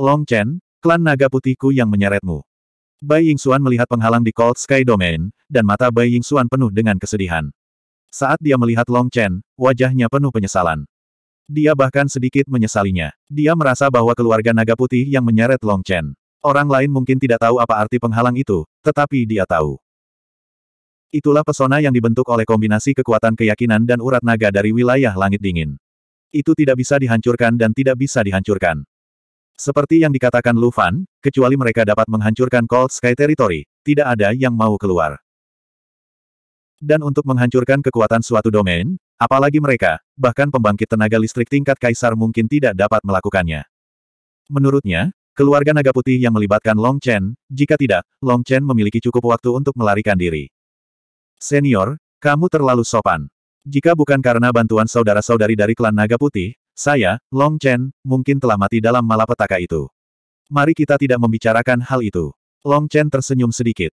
Speaker 1: Long Chen, klan naga putihku yang menyeretmu. Bai Ying Xuan melihat penghalang di Cold Sky Domain, dan mata Bai Ying Xuan penuh dengan kesedihan. Saat dia melihat Long Chen, wajahnya penuh penyesalan. Dia bahkan sedikit menyesalinya. Dia merasa bahwa keluarga naga putih yang menyeret Long Chen. Orang lain mungkin tidak tahu apa arti penghalang itu, tetapi dia tahu. Itulah pesona yang dibentuk oleh kombinasi kekuatan keyakinan dan urat naga dari wilayah langit dingin. Itu tidak bisa dihancurkan dan tidak bisa dihancurkan. Seperti yang dikatakan Lu Fan, kecuali mereka dapat menghancurkan Cold Sky Territory, tidak ada yang mau keluar. Dan untuk menghancurkan kekuatan suatu domain, apalagi mereka, bahkan pembangkit tenaga listrik tingkat kaisar mungkin tidak dapat melakukannya. Menurutnya, keluarga naga putih yang melibatkan Long Chen, jika tidak, Long Chen memiliki cukup waktu untuk melarikan diri. Senior, kamu terlalu sopan. Jika bukan karena bantuan saudara-saudari dari klan naga putih, saya, Long Chen, mungkin telah mati dalam malapetaka itu. Mari kita tidak membicarakan hal itu. Long Chen tersenyum sedikit.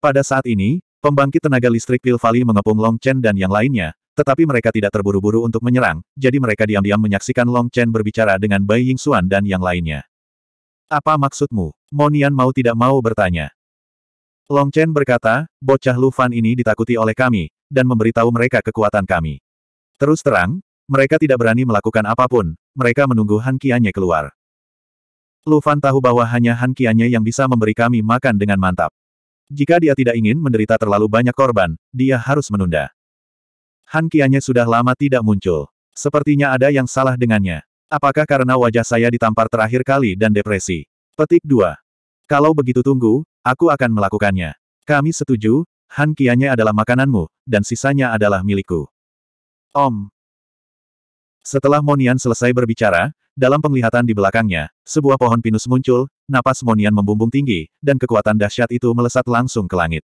Speaker 1: Pada saat ini, Pembangkit tenaga listrik Pil Valley mengepung Long Chen dan yang lainnya, tetapi mereka tidak terburu-buru untuk menyerang, jadi mereka diam-diam menyaksikan Long Chen berbicara dengan Bai Ying Xuan dan yang lainnya. Apa maksudmu? Monian mau tidak mau bertanya. Long Chen berkata, bocah Lu Fan ini ditakuti oleh kami, dan memberitahu mereka kekuatan kami. Terus terang, mereka tidak berani melakukan apapun, mereka menunggu Han Qianye keluar. Lu Fan tahu bahwa hanya Han Qianye yang bisa memberi kami makan dengan mantap. Jika dia tidak ingin menderita terlalu banyak korban, dia harus menunda. Han Qianye sudah lama tidak muncul. Sepertinya ada yang salah dengannya. Apakah karena wajah saya ditampar terakhir kali dan depresi? Petik 2. Kalau begitu tunggu, aku akan melakukannya. Kami setuju, Han Qianye adalah makananmu, dan sisanya adalah milikku. Om. Setelah Monian selesai berbicara, dalam penglihatan di belakangnya, sebuah pohon pinus muncul, napas Monian membumbung tinggi, dan kekuatan dahsyat itu melesat langsung ke langit.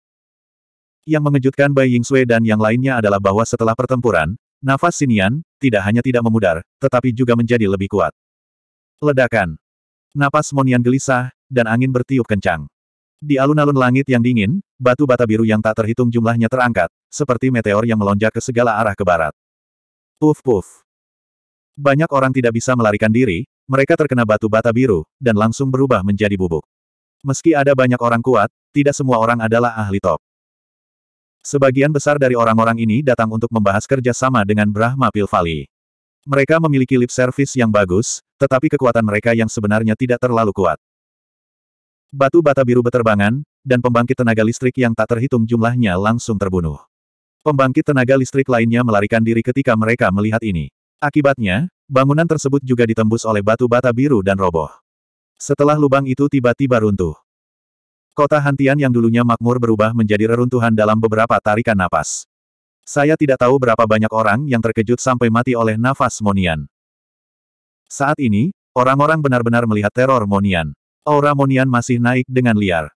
Speaker 1: Yang mengejutkan Bai Yingxue dan yang lainnya adalah bahwa setelah pertempuran, nafas Sinian, tidak hanya tidak memudar, tetapi juga menjadi lebih kuat. Ledakan. Napas Monian gelisah, dan angin bertiup kencang. Di alun-alun langit yang dingin, batu bata biru yang tak terhitung jumlahnya terangkat, seperti meteor yang melonjak ke segala arah ke barat. Puf-puf. Banyak orang tidak bisa melarikan diri, mereka terkena batu bata biru, dan langsung berubah menjadi bubuk. Meski ada banyak orang kuat, tidak semua orang adalah ahli top. Sebagian besar dari orang-orang ini datang untuk membahas kerjasama dengan Brahma Pilvali. Mereka memiliki lip service yang bagus, tetapi kekuatan mereka yang sebenarnya tidak terlalu kuat. Batu bata biru beterbangan, dan pembangkit tenaga listrik yang tak terhitung jumlahnya langsung terbunuh. Pembangkit tenaga listrik lainnya melarikan diri ketika mereka melihat ini. Akibatnya, bangunan tersebut juga ditembus oleh batu bata biru dan roboh. Setelah lubang itu tiba-tiba runtuh. Kota Hantian yang dulunya makmur berubah menjadi reruntuhan dalam beberapa tarikan napas. Saya tidak tahu berapa banyak orang yang terkejut sampai mati oleh nafas Monian. Saat ini, orang-orang benar-benar melihat teror Monian. Aura Monian masih naik dengan liar.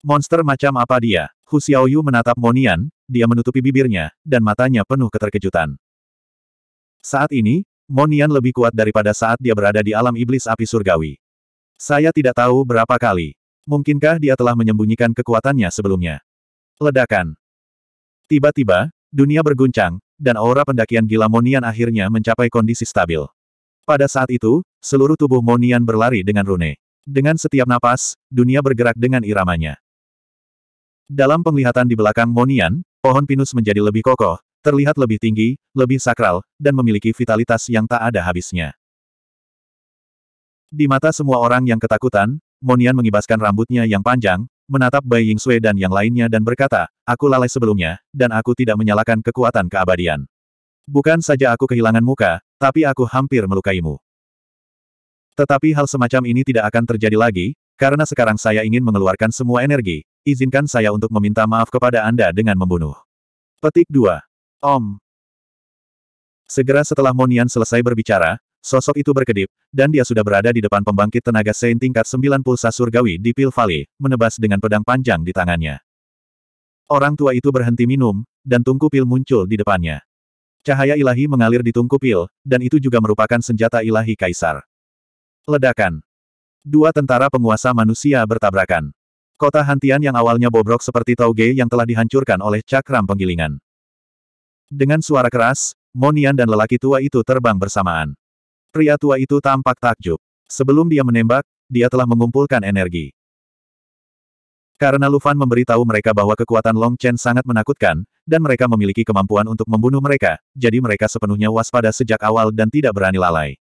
Speaker 1: Monster macam apa dia? Hu Xiaoyu menatap Monian, dia menutupi bibirnya, dan matanya penuh keterkejutan. Saat ini, Monian lebih kuat daripada saat dia berada di alam iblis api surgawi. Saya tidak tahu berapa kali. Mungkinkah dia telah menyembunyikan kekuatannya sebelumnya? Ledakan. Tiba-tiba, dunia berguncang, dan aura pendakian gila Monian akhirnya mencapai kondisi stabil. Pada saat itu, seluruh tubuh Monian berlari dengan rune. Dengan setiap napas, dunia bergerak dengan iramanya. Dalam penglihatan di belakang Monian, pohon pinus menjadi lebih kokoh, terlihat lebih tinggi, lebih sakral, dan memiliki vitalitas yang tak ada habisnya. Di mata semua orang yang ketakutan, Monian mengibaskan rambutnya yang panjang, menatap Bai Yingsui dan yang lainnya dan berkata, aku lalai sebelumnya, dan aku tidak menyalakan kekuatan keabadian. Bukan saja aku kehilangan muka, tapi aku hampir melukaimu. Tetapi hal semacam ini tidak akan terjadi lagi, karena sekarang saya ingin mengeluarkan semua energi, izinkan saya untuk meminta maaf kepada Anda dengan membunuh. Petik 2. Om. Segera setelah Monian selesai berbicara, sosok itu berkedip, dan dia sudah berada di depan pembangkit tenaga Sein tingkat 9 pulsa surgawi di Pil Valley, menebas dengan pedang panjang di tangannya. Orang tua itu berhenti minum, dan tungku pil muncul di depannya. Cahaya ilahi mengalir di tungku pil, dan itu juga merupakan senjata ilahi kaisar. Ledakan. Dua tentara penguasa manusia bertabrakan. Kota Hantian yang awalnya bobrok seperti Tauge yang telah dihancurkan oleh cakram penggilingan. Dengan suara keras, Monian dan lelaki tua itu terbang bersamaan. Pria tua itu tampak takjub. Sebelum dia menembak, dia telah mengumpulkan energi. Karena Lufan memberitahu mereka bahwa kekuatan Long Chen sangat menakutkan, dan mereka memiliki kemampuan untuk membunuh mereka, jadi mereka sepenuhnya waspada sejak awal dan tidak berani lalai.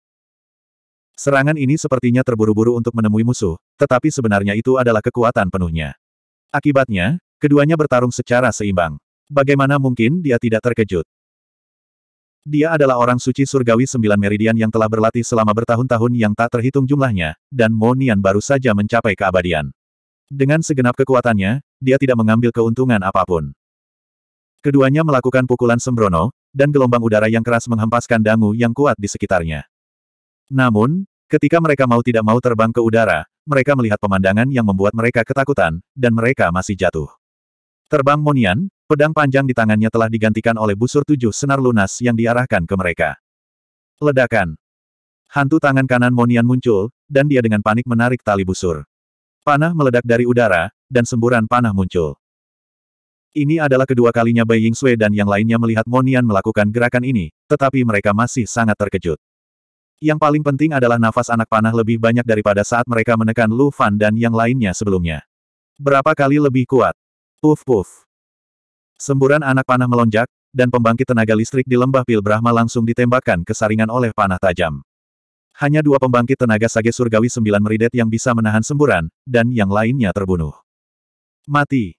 Speaker 1: Serangan ini sepertinya terburu-buru untuk menemui musuh, tetapi sebenarnya itu adalah kekuatan penuhnya. Akibatnya, keduanya bertarung secara seimbang. Bagaimana mungkin dia tidak terkejut? Dia adalah orang suci surgawi sembilan meridian yang telah berlatih selama bertahun-tahun yang tak terhitung jumlahnya, dan Monian baru saja mencapai keabadian. Dengan segenap kekuatannya, dia tidak mengambil keuntungan apapun. Keduanya melakukan pukulan sembrono, dan gelombang udara yang keras menghempaskan dangu yang kuat di sekitarnya. Namun, ketika mereka mau tidak mau terbang ke udara, mereka melihat pemandangan yang membuat mereka ketakutan, dan mereka masih jatuh. Terbang Monian, Pedang panjang di tangannya telah digantikan oleh busur tujuh senar lunas yang diarahkan ke mereka. Ledakan. Hantu tangan kanan Monian muncul, dan dia dengan panik menarik tali busur. Panah meledak dari udara, dan semburan panah muncul. Ini adalah kedua kalinya Bai Ying Sui dan yang lainnya melihat Monian melakukan gerakan ini, tetapi mereka masih sangat terkejut. Yang paling penting adalah nafas anak panah lebih banyak daripada saat mereka menekan Lu Fan dan yang lainnya sebelumnya. Berapa kali lebih kuat? Puf puf. Semburan anak panah melonjak, dan pembangkit tenaga listrik di lembah Pil Brahma langsung ditembakkan ke saringan oleh panah tajam. Hanya dua pembangkit tenaga sage surgawi sembilan meridet yang bisa menahan semburan, dan yang lainnya terbunuh. Mati.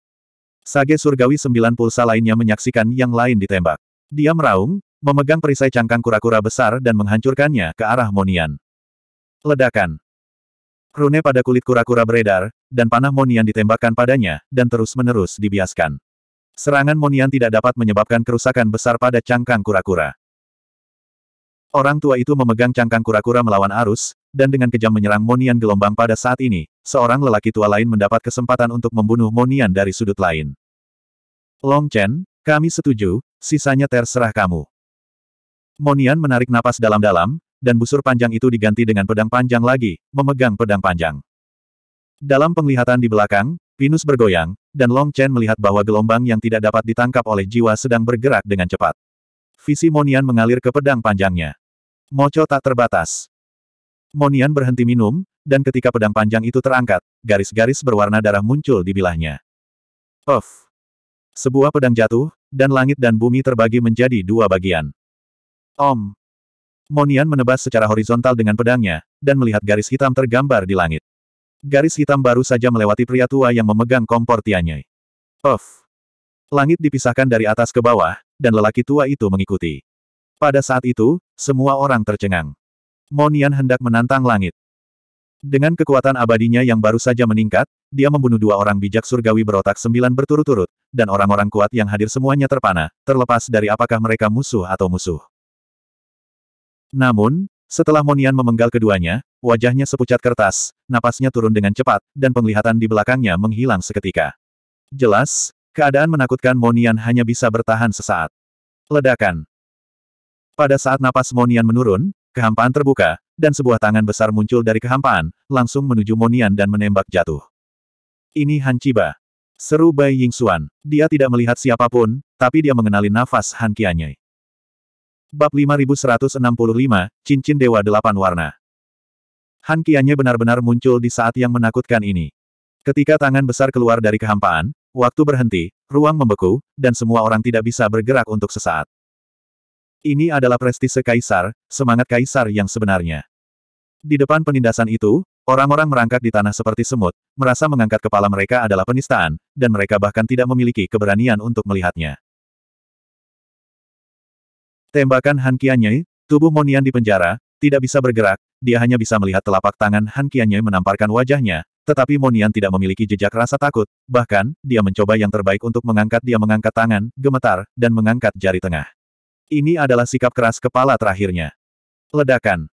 Speaker 1: Sage surgawi sembilan pulsa lainnya menyaksikan yang lain ditembak. Dia meraung, memegang perisai cangkang kura-kura besar dan menghancurkannya ke arah Monian. Ledakan. Rune pada kulit kura-kura beredar, dan panah Monian ditembakkan padanya, dan terus-menerus dibiaskan. Serangan Monian tidak dapat menyebabkan kerusakan besar pada cangkang kura-kura. Orang tua itu memegang cangkang kura-kura melawan arus, dan dengan kejam menyerang Monian gelombang pada saat ini, seorang lelaki tua lain mendapat kesempatan untuk membunuh Monian dari sudut lain. Long Chen, kami setuju, sisanya terserah kamu. Monian menarik napas dalam-dalam, dan busur panjang itu diganti dengan pedang panjang lagi, memegang pedang panjang. Dalam penglihatan di belakang, Pinus bergoyang, dan Long Chen melihat bahwa gelombang yang tidak dapat ditangkap oleh jiwa sedang bergerak dengan cepat. Visi Monian mengalir ke pedang panjangnya. Moco tak terbatas. Monian berhenti minum, dan ketika pedang panjang itu terangkat, garis-garis berwarna darah muncul di bilahnya. Puff. Sebuah pedang jatuh, dan langit dan bumi terbagi menjadi dua bagian. Om. Monian menebas secara horizontal dengan pedangnya, dan melihat garis hitam tergambar di langit. Garis hitam baru saja melewati pria tua yang memegang kompor Tianyai. Of. Langit dipisahkan dari atas ke bawah, dan lelaki tua itu mengikuti. Pada saat itu, semua orang tercengang. Monian hendak menantang langit. Dengan kekuatan abadinya yang baru saja meningkat, dia membunuh dua orang bijak surgawi berotak sembilan berturut-turut, dan orang-orang kuat yang hadir semuanya terpana, terlepas dari apakah mereka musuh atau musuh. Namun, setelah Monian memenggal keduanya, wajahnya sepucat kertas, napasnya turun dengan cepat, dan penglihatan di belakangnya menghilang seketika. Jelas, keadaan menakutkan Monian hanya bisa bertahan sesaat. Ledakan. Pada saat napas Monian menurun, kehampaan terbuka, dan sebuah tangan besar muncul dari kehampaan, langsung menuju Monian dan menembak jatuh. Ini Han Chiba. Seru Bai Ying Xuan. Dia tidak melihat siapapun, tapi dia mengenali nafas Han Qianyi. Bab 5165, Cincin Dewa Delapan Warna. Han Kianye benar-benar muncul di saat yang menakutkan ini. Ketika tangan besar keluar dari kehampaan, waktu berhenti, ruang membeku, dan semua orang tidak bisa bergerak untuk sesaat. Ini adalah prestise kaisar, semangat kaisar yang sebenarnya. Di depan penindasan itu, orang-orang merangkak di tanah seperti semut, merasa mengangkat kepala mereka adalah penistaan, dan mereka bahkan tidak memiliki keberanian untuk melihatnya. Tembakan Han Qianyai, tubuh Monian di penjara tidak bisa bergerak, dia hanya bisa melihat telapak tangan Han Qianyai menamparkan wajahnya, tetapi Monian tidak memiliki jejak rasa takut, bahkan, dia mencoba yang terbaik untuk mengangkat dia mengangkat tangan, gemetar, dan mengangkat jari tengah. Ini adalah sikap keras kepala terakhirnya. Ledakan.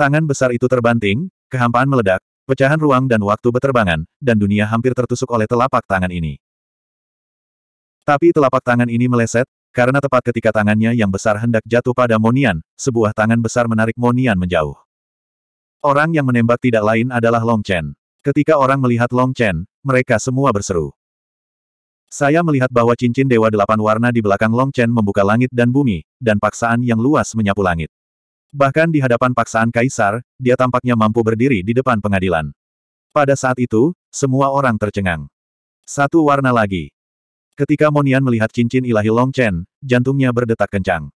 Speaker 1: Tangan besar itu terbanting, kehampaan meledak, pecahan ruang dan waktu beterbangan, dan dunia hampir tertusuk oleh telapak tangan ini. Tapi telapak tangan ini meleset, karena tepat ketika tangannya yang besar hendak jatuh pada Monian, sebuah tangan besar menarik Monian menjauh. Orang yang menembak tidak lain adalah Long Chen. Ketika orang melihat Long Chen, mereka semua berseru. Saya melihat bahwa cincin Dewa Delapan Warna di belakang Long Chen membuka langit dan bumi, dan paksaan yang luas menyapu langit. Bahkan di hadapan paksaan kaisar, dia tampaknya mampu berdiri di depan pengadilan. Pada saat itu, semua orang tercengang. Satu warna lagi. Ketika Monian melihat cincin ilahi Long Chen, jantungnya berdetak kencang.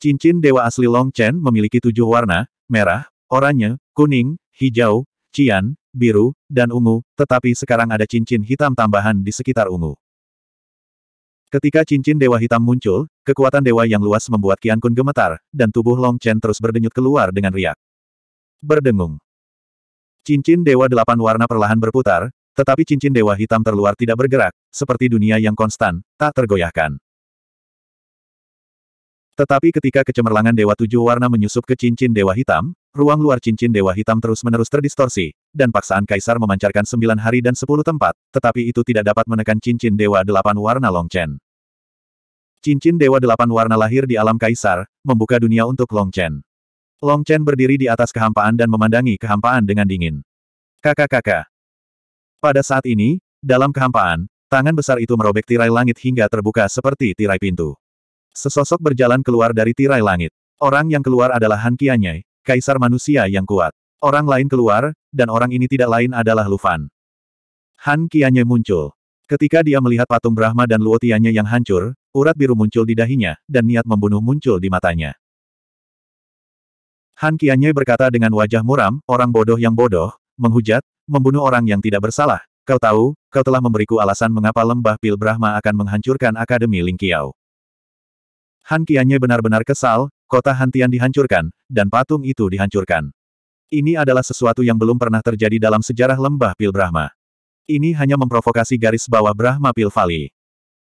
Speaker 1: Cincin dewa asli Long Chen memiliki tujuh warna, merah, oranye, kuning, hijau, cian, biru, dan ungu, tetapi sekarang ada cincin hitam tambahan di sekitar ungu. Ketika cincin dewa hitam muncul, kekuatan dewa yang luas membuat Qian Kun gemetar, dan tubuh Long Chen terus berdenyut keluar dengan riak. Berdengung. Cincin dewa delapan warna perlahan berputar, tetapi cincin dewa hitam terluar tidak bergerak, seperti dunia yang konstan, tak tergoyahkan. Tetapi ketika kecemerlangan Dewa Tujuh Warna menyusup ke cincin Dewa Hitam, ruang luar cincin Dewa Hitam terus-menerus terdistorsi, dan paksaan Kaisar memancarkan sembilan hari dan sepuluh tempat, tetapi itu tidak dapat menekan cincin Dewa Delapan Warna Longchen. Cincin Dewa Delapan Warna lahir di alam Kaisar, membuka dunia untuk Longchen. Longchen berdiri di atas kehampaan dan memandangi kehampaan dengan dingin. Kakak-kakak, pada saat ini, dalam kehampaan, tangan besar itu merobek tirai langit hingga terbuka seperti tirai pintu. Sesosok berjalan keluar dari tirai langit. Orang yang keluar adalah Han Qianyai, kaisar manusia yang kuat. Orang lain keluar, dan orang ini tidak lain adalah Lufan. Han Qianyai muncul. Ketika dia melihat patung Brahma dan Luotianya yang hancur, urat biru muncul di dahinya, dan niat membunuh muncul di matanya. Han Qianye berkata dengan wajah muram, orang bodoh yang bodoh, menghujat, membunuh orang yang tidak bersalah. Kau tahu, kau telah memberiku alasan mengapa lembah Pil Brahma akan menghancurkan Akademi Lingkiau. Han Qianye benar-benar kesal, kota Hantian dihancurkan, dan patung itu dihancurkan. Ini adalah sesuatu yang belum pernah terjadi dalam sejarah lembah Pil Brahma. Ini hanya memprovokasi garis bawah Brahma Pil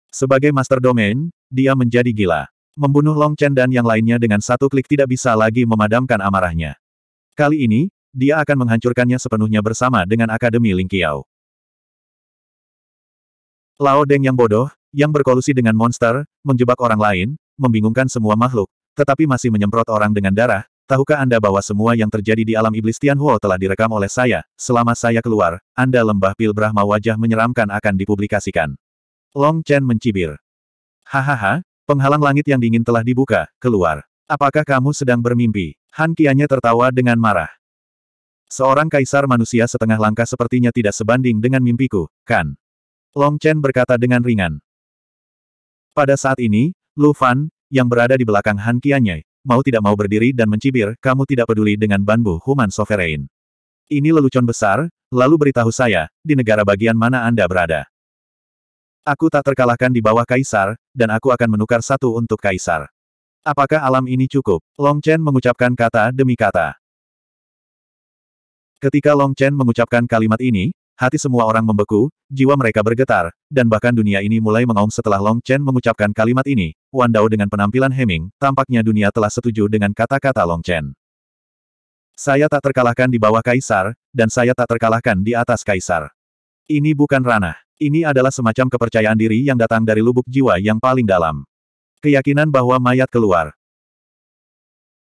Speaker 1: Sebagai master domain, dia menjadi gila. Membunuh Long Chen dan yang lainnya dengan satu klik tidak bisa lagi memadamkan amarahnya. Kali ini, dia akan menghancurkannya sepenuhnya bersama dengan Akademi Lingqiao. Lao Deng yang bodoh, yang berkolusi dengan monster, menjebak orang lain, membingungkan semua makhluk, tetapi masih menyemprot orang dengan darah, tahukah Anda bahwa semua yang terjadi di alam iblis Tianhuo telah direkam oleh saya, selama saya keluar, Anda lembah pil Brahma wajah menyeramkan akan dipublikasikan. Long Chen mencibir. Hahaha, penghalang langit yang dingin telah dibuka, keluar. Apakah kamu sedang bermimpi? Han Kianya tertawa dengan marah. Seorang kaisar manusia setengah langkah sepertinya tidak sebanding dengan mimpiku, kan? Long Chen berkata dengan ringan. Pada saat ini, Lu Fan, yang berada di belakang Han Qianye, mau tidak mau berdiri dan mencibir, kamu tidak peduli dengan Banbu Human Sovereign. Ini lelucon besar, lalu beritahu saya, di negara bagian mana Anda berada. Aku tak terkalahkan di bawah kaisar, dan aku akan menukar satu untuk kaisar. Apakah alam ini cukup? Long Chen mengucapkan kata demi kata. Ketika Long Chen mengucapkan kalimat ini, hati semua orang membeku, jiwa mereka bergetar, dan bahkan dunia ini mulai mengaum setelah Long Chen mengucapkan kalimat ini. Wan Dao dengan penampilan Heming, tampaknya dunia telah setuju dengan kata-kata Long Chen. Saya tak terkalahkan di bawah kaisar, dan saya tak terkalahkan di atas kaisar. Ini bukan ranah. Ini adalah semacam kepercayaan diri yang datang dari lubuk jiwa yang paling dalam. Keyakinan bahwa mayat keluar.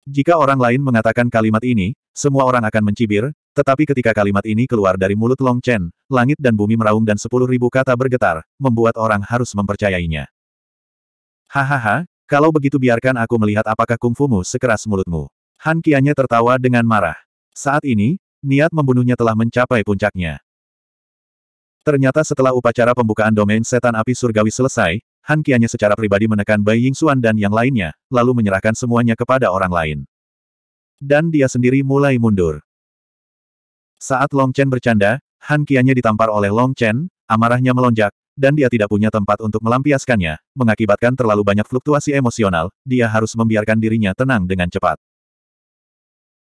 Speaker 1: Jika orang lain mengatakan kalimat ini, semua orang akan mencibir, tetapi ketika kalimat ini keluar dari mulut Long Chen, langit dan bumi meraung dan sepuluh ribu kata bergetar, membuat orang harus mempercayainya. Hahaha, kalau begitu biarkan aku melihat apakah kungfumu sekeras mulutmu. Han Kianya tertawa dengan marah. Saat ini, niat membunuhnya telah mencapai puncaknya. Ternyata setelah upacara pembukaan domain setan api surgawi selesai, Han Kianya secara pribadi menekan Bai Ying Xuan dan yang lainnya, lalu menyerahkan semuanya kepada orang lain. Dan dia sendiri mulai mundur. Saat Long Chen bercanda, Han ditampar oleh Long Chen, amarahnya melonjak, dan dia tidak punya tempat untuk melampiaskannya, mengakibatkan terlalu banyak fluktuasi emosional, dia harus membiarkan dirinya tenang dengan cepat.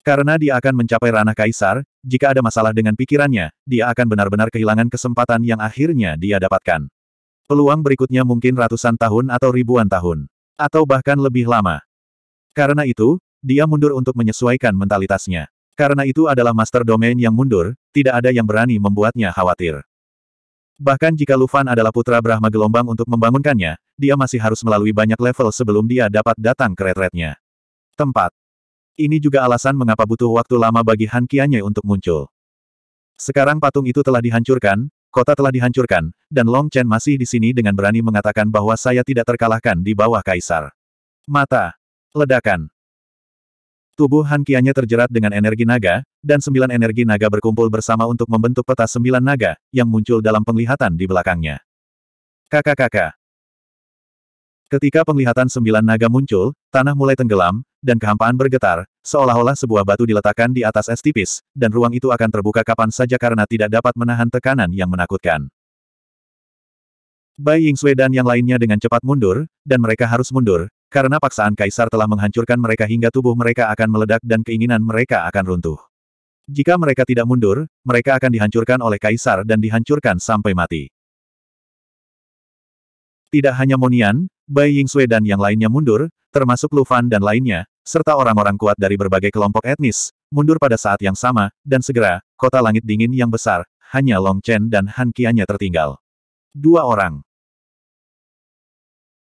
Speaker 1: Karena dia akan mencapai ranah kaisar, jika ada masalah dengan pikirannya, dia akan benar-benar kehilangan kesempatan yang akhirnya dia dapatkan. Peluang berikutnya mungkin ratusan tahun atau ribuan tahun. Atau bahkan lebih lama. Karena itu, dia mundur untuk menyesuaikan mentalitasnya. Karena itu adalah master domain yang mundur, tidak ada yang berani membuatnya khawatir. Bahkan jika Lufan adalah putra Brahma gelombang untuk membangunkannya, dia masih harus melalui banyak level sebelum dia dapat datang ke retretnya. Tempat. Ini juga alasan mengapa butuh waktu lama bagi Han Kianye untuk muncul. Sekarang patung itu telah dihancurkan, kota telah dihancurkan, dan Long Chen masih di sini dengan berani mengatakan bahwa saya tidak terkalahkan di bawah kaisar. Mata. Ledakan. Tubuh Han Kianya terjerat dengan energi naga, dan sembilan energi naga berkumpul bersama untuk membentuk peta sembilan naga, yang muncul dalam penglihatan di belakangnya. Kakak-kakak. Ketika penglihatan sembilan naga muncul, tanah mulai tenggelam, dan kehampaan bergetar, seolah-olah sebuah batu diletakkan di atas es tipis, dan ruang itu akan terbuka kapan saja karena tidak dapat menahan tekanan yang menakutkan. Bai Yingsui dan yang lainnya dengan cepat mundur, dan mereka harus mundur, karena paksaan kaisar telah menghancurkan mereka hingga tubuh mereka akan meledak dan keinginan mereka akan runtuh. Jika mereka tidak mundur, mereka akan dihancurkan oleh kaisar dan dihancurkan sampai mati. Tidak hanya Monian, Bai Yingsui dan yang lainnya mundur, termasuk Lu Fan dan lainnya, serta orang-orang kuat dari berbagai kelompok etnis, mundur pada saat yang sama, dan segera, kota langit dingin yang besar, hanya Long Chen dan Han Qianya tertinggal. Dua orang.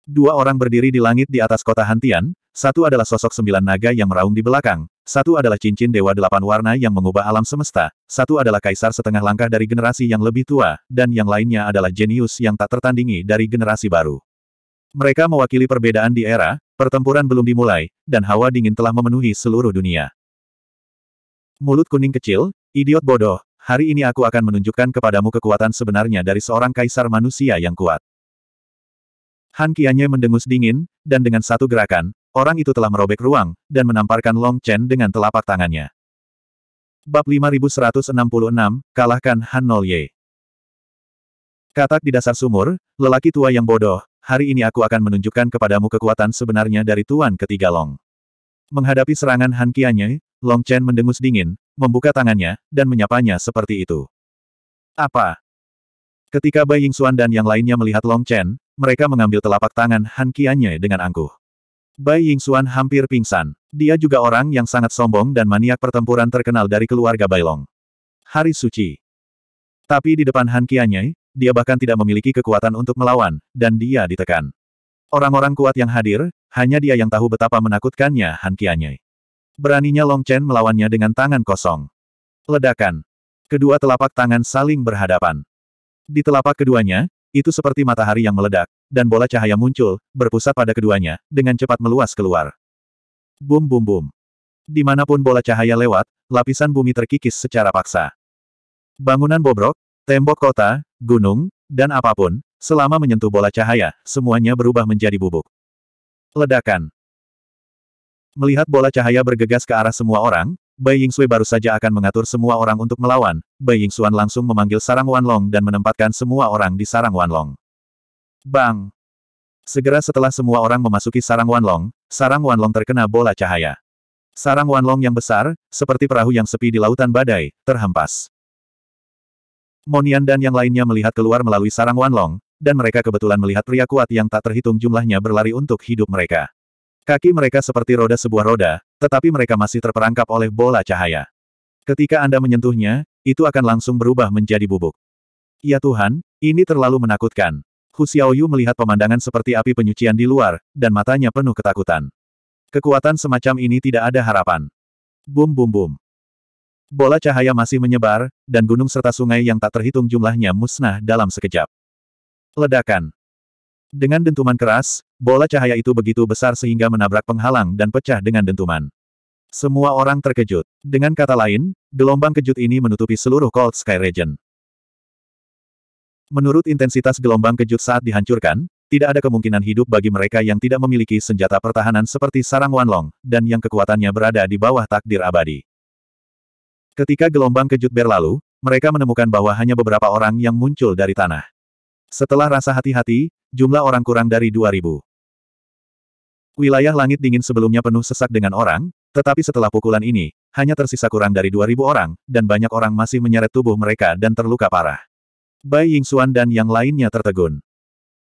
Speaker 1: Dua orang berdiri di langit di atas kota Hantian, satu adalah sosok sembilan naga yang meraung di belakang, satu adalah cincin dewa delapan warna yang mengubah alam semesta, satu adalah kaisar setengah langkah dari generasi yang lebih tua, dan yang lainnya adalah jenius yang tak tertandingi dari generasi baru. Mereka mewakili perbedaan di era, pertempuran belum dimulai, dan hawa dingin telah memenuhi seluruh dunia. Mulut kuning kecil, idiot bodoh, hari ini aku akan menunjukkan kepadamu kekuatan sebenarnya dari seorang kaisar manusia yang kuat. Han Qianye mendengus dingin, dan dengan satu gerakan, orang itu telah merobek ruang, dan menamparkan Long Chen dengan telapak tangannya. Bab 5166, Kalahkan Han Ye Katak di dasar sumur, lelaki tua yang bodoh, hari ini aku akan menunjukkan kepadamu kekuatan sebenarnya dari Tuan Ketiga Long. Menghadapi serangan Han Qianye, Long Chen mendengus dingin, membuka tangannya, dan menyapanya seperti itu. Apa? Ketika Bai Ying Xuan dan yang lainnya melihat Long Chen, mereka mengambil telapak tangan Han Qianye dengan angkuh. Bai Yingxuan hampir pingsan. Dia juga orang yang sangat sombong dan maniak pertempuran terkenal dari keluarga Bailong. Hari Suci. Tapi di depan Han Qianye, dia bahkan tidak memiliki kekuatan untuk melawan, dan dia ditekan. Orang-orang kuat yang hadir, hanya dia yang tahu betapa menakutkannya Han Qianye. Beraninya Long Chen melawannya dengan tangan kosong. Ledakan. Kedua telapak tangan saling berhadapan. Di telapak keduanya, itu seperti matahari yang meledak, dan bola cahaya muncul, berpusat pada keduanya, dengan cepat meluas keluar. Bum bum bum. Dimanapun bola cahaya lewat, lapisan bumi terkikis secara paksa. Bangunan bobrok, tembok kota, gunung, dan apapun, selama menyentuh bola cahaya, semuanya berubah menjadi bubuk. Ledakan. Melihat bola cahaya bergegas ke arah semua orang, Bai Sui baru saja akan mengatur semua orang untuk melawan, Bai Suan langsung memanggil sarang Wanlong dan menempatkan semua orang di sarang Wanlong. Bang! Segera setelah semua orang memasuki sarang Wanlong, sarang Wanlong terkena bola cahaya. Sarang Wanlong yang besar, seperti perahu yang sepi di lautan badai, terhempas. Monian dan yang lainnya melihat keluar melalui sarang Wanlong, dan mereka kebetulan melihat pria kuat yang tak terhitung jumlahnya berlari untuk hidup mereka. Kaki mereka seperti roda sebuah roda, tetapi mereka masih terperangkap oleh bola cahaya. Ketika Anda menyentuhnya, itu akan langsung berubah menjadi bubuk. Ya Tuhan, ini terlalu menakutkan. Hu Xiaoyu melihat pemandangan seperti api penyucian di luar, dan matanya penuh ketakutan. Kekuatan semacam ini tidak ada harapan. Bum bum bum. Bola cahaya masih menyebar, dan gunung serta sungai yang tak terhitung jumlahnya musnah dalam sekejap. Ledakan. Dengan dentuman keras, bola cahaya itu begitu besar sehingga menabrak penghalang dan pecah dengan dentuman. Semua orang terkejut. Dengan kata lain, gelombang kejut ini menutupi seluruh Cold Sky Region. Menurut intensitas gelombang kejut saat dihancurkan, tidak ada kemungkinan hidup bagi mereka yang tidak memiliki senjata pertahanan seperti sarang Wanlong, dan yang kekuatannya berada di bawah takdir abadi. Ketika gelombang kejut berlalu, mereka menemukan bahwa hanya beberapa orang yang muncul dari tanah. Setelah rasa hati-hati, jumlah orang kurang dari 2000. Wilayah langit dingin sebelumnya penuh sesak dengan orang, tetapi setelah pukulan ini, hanya tersisa kurang dari 2.000 orang, dan banyak orang masih menyeret tubuh mereka dan terluka parah. Bai Yingxuan dan yang lainnya tertegun.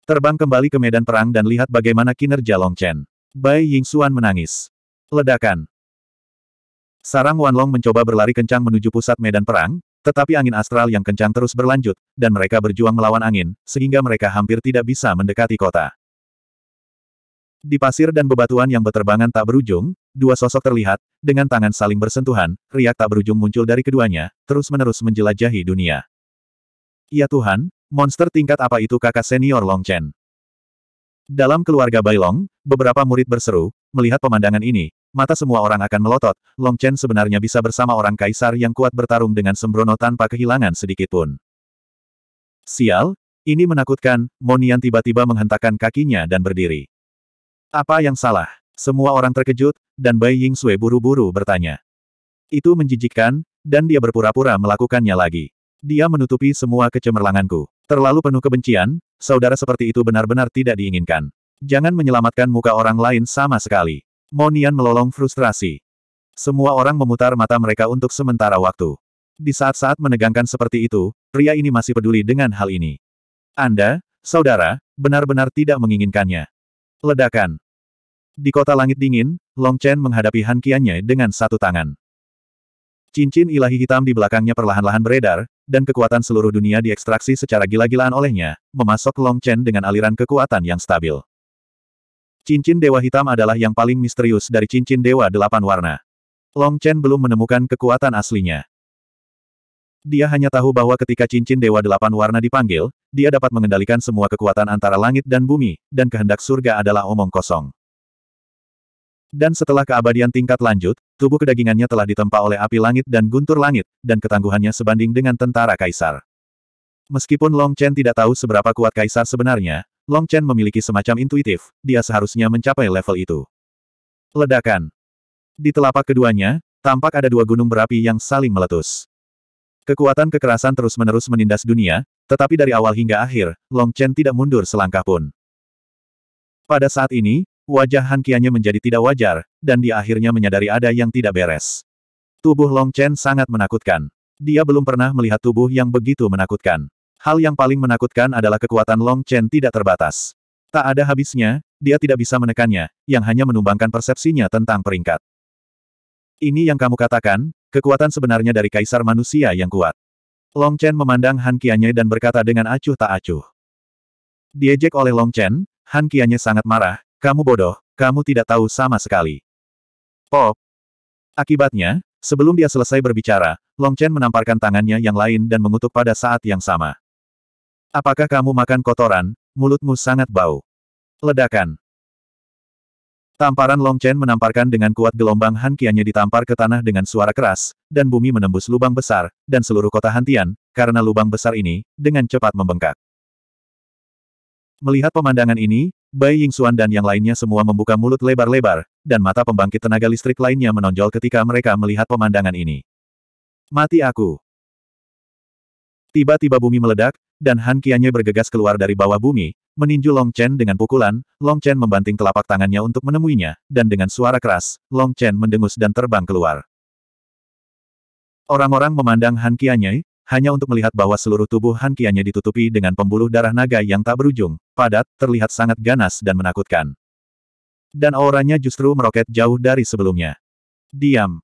Speaker 1: Terbang kembali ke medan perang dan lihat bagaimana kinerja Long Chen. Bai Yingxuan menangis. Ledakan. Sarang Wanlong mencoba berlari kencang menuju pusat medan perang, tetapi angin astral yang kencang terus berlanjut, dan mereka berjuang melawan angin, sehingga mereka hampir tidak bisa mendekati kota. Di pasir dan bebatuan yang berterbangan tak berujung, dua sosok terlihat, dengan tangan saling bersentuhan, riak tak berujung muncul dari keduanya, terus-menerus menjelajahi dunia. Ya Tuhan, monster tingkat apa itu kakak senior Long Chen? Dalam keluarga Bailong, beberapa murid berseru, melihat pemandangan ini, mata semua orang akan melotot, Long Chen sebenarnya bisa bersama orang kaisar yang kuat bertarung dengan sembrono tanpa kehilangan pun. Sial, ini menakutkan, Monian tiba-tiba menghentakkan kakinya dan berdiri. Apa yang salah? Semua orang terkejut, dan Bai Ying Sui buru-buru bertanya. Itu menjijikkan, dan dia berpura-pura melakukannya lagi. Dia menutupi semua kecemerlanganku. Terlalu penuh kebencian, saudara seperti itu benar-benar tidak diinginkan. Jangan menyelamatkan muka orang lain sama sekali. Monian melolong frustrasi. Semua orang memutar mata mereka untuk sementara waktu. Di saat-saat menegangkan seperti itu, pria ini masih peduli dengan hal ini. Anda, saudara, benar-benar tidak menginginkannya. Ledakan. Di kota langit dingin, Long Chen menghadapi Han Qiannya dengan satu tangan. Cincin ilahi hitam di belakangnya perlahan-lahan beredar, dan kekuatan seluruh dunia diekstraksi secara gila-gilaan olehnya, memasok Long Chen dengan aliran kekuatan yang stabil. Cincin Dewa Hitam adalah yang paling misterius dari cincin Dewa Delapan Warna. Long Chen belum menemukan kekuatan aslinya. Dia hanya tahu bahwa ketika cincin Dewa Delapan Warna dipanggil, dia dapat mengendalikan semua kekuatan antara langit dan bumi, dan kehendak surga adalah omong kosong. Dan setelah keabadian tingkat lanjut, tubuh kedagingannya telah ditempa oleh api langit dan guntur langit, dan ketangguhannya sebanding dengan tentara kaisar. Meskipun Long Chen tidak tahu seberapa kuat kaisar sebenarnya, Long Chen memiliki semacam intuitif, dia seharusnya mencapai level itu. Ledakan. Di telapak keduanya, tampak ada dua gunung berapi yang saling meletus. Kekuatan kekerasan terus-menerus menindas dunia, tetapi dari awal hingga akhir, Long Chen tidak mundur selangkah pun. Pada saat ini, wajah Han menjadi tidak wajar, dan dia akhirnya menyadari ada yang tidak beres. Tubuh Long Chen sangat menakutkan. Dia belum pernah melihat tubuh yang begitu menakutkan. Hal yang paling menakutkan adalah kekuatan Long Chen tidak terbatas. Tak ada habisnya, dia tidak bisa menekannya, yang hanya menumbangkan persepsinya tentang peringkat. Ini yang kamu katakan, kekuatan sebenarnya dari kaisar manusia yang kuat. Long Chen memandang Han Qianye dan berkata dengan acuh tak acuh. Diejek oleh Long Chen, Han Qianye sangat marah, kamu bodoh, kamu tidak tahu sama sekali. Pop. Akibatnya, sebelum dia selesai berbicara, Long Chen menamparkan tangannya yang lain dan mengutuk pada saat yang sama. Apakah kamu makan kotoran, mulutmu sangat bau. Ledakan. Tamparan Long Chen menamparkan dengan kuat gelombang Hankiannya ditampar ke tanah dengan suara keras, dan bumi menembus lubang besar, dan seluruh kota Hantian, karena lubang besar ini, dengan cepat membengkak. Melihat pemandangan ini, Bai Ying Xuan dan yang lainnya semua membuka mulut lebar-lebar, dan mata pembangkit tenaga listrik lainnya menonjol ketika mereka melihat pemandangan ini. Mati aku! Tiba-tiba bumi meledak, dan Han Qiannya bergegas keluar dari bawah bumi, meninju Long Chen dengan pukulan, Long Chen membanting telapak tangannya untuk menemuinya, dan dengan suara keras, Long Chen mendengus dan terbang keluar. Orang-orang memandang Han Qianye, hanya untuk melihat bahwa seluruh tubuh Han Qianye ditutupi dengan pembuluh darah naga yang tak berujung, padat, terlihat sangat ganas dan menakutkan. Dan auranya justru meroket jauh dari sebelumnya. Diam.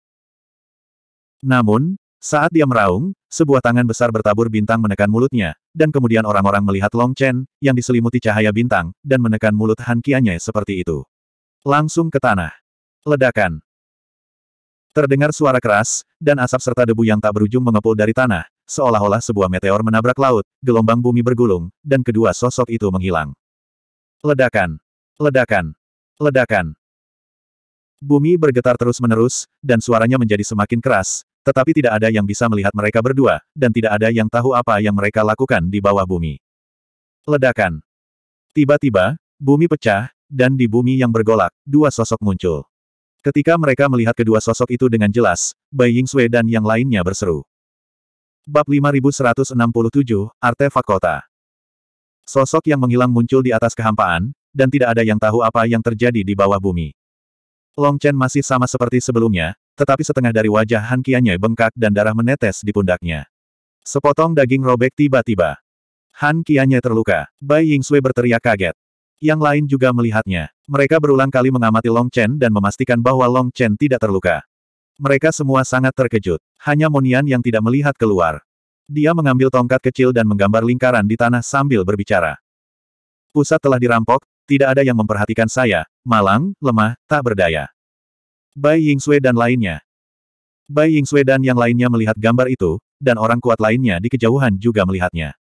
Speaker 1: Namun, saat dia meraung, sebuah tangan besar bertabur bintang menekan mulutnya, dan kemudian orang-orang melihat Long Chen, yang diselimuti cahaya bintang, dan menekan mulut Han Qianye seperti itu. Langsung ke tanah. Ledakan. Terdengar suara keras, dan asap serta debu yang tak berujung mengepul dari tanah, seolah-olah sebuah meteor menabrak laut, gelombang bumi bergulung, dan kedua sosok itu menghilang. Ledakan. Ledakan. Ledakan. Bumi bergetar terus-menerus, dan suaranya menjadi semakin keras, tetapi tidak ada yang bisa melihat mereka berdua, dan tidak ada yang tahu apa yang mereka lakukan di bawah bumi. Ledakan. Tiba-tiba, bumi pecah, dan di bumi yang bergolak, dua sosok muncul. Ketika mereka melihat kedua sosok itu dengan jelas, Bai Ying Sui dan yang lainnya berseru. Bab 5167, Artefak Kota Sosok yang menghilang muncul di atas kehampaan, dan tidak ada yang tahu apa yang terjadi di bawah bumi. Long Chen masih sama seperti sebelumnya, tetapi setengah dari wajah Han Qianye bengkak dan darah menetes di pundaknya. Sepotong daging robek tiba-tiba. Han Qianye terluka. Bai Yingxue berteriak kaget. Yang lain juga melihatnya. Mereka berulang kali mengamati Long Chen dan memastikan bahwa Long Chen tidak terluka. Mereka semua sangat terkejut. Hanya Monian yang tidak melihat keluar. Dia mengambil tongkat kecil dan menggambar lingkaran di tanah sambil berbicara. Pusat telah dirampok, tidak ada yang memperhatikan saya, malang, lemah, tak berdaya. Bai Sui dan lainnya. Bai Sui dan yang lainnya melihat gambar itu, dan orang kuat lainnya di kejauhan juga melihatnya.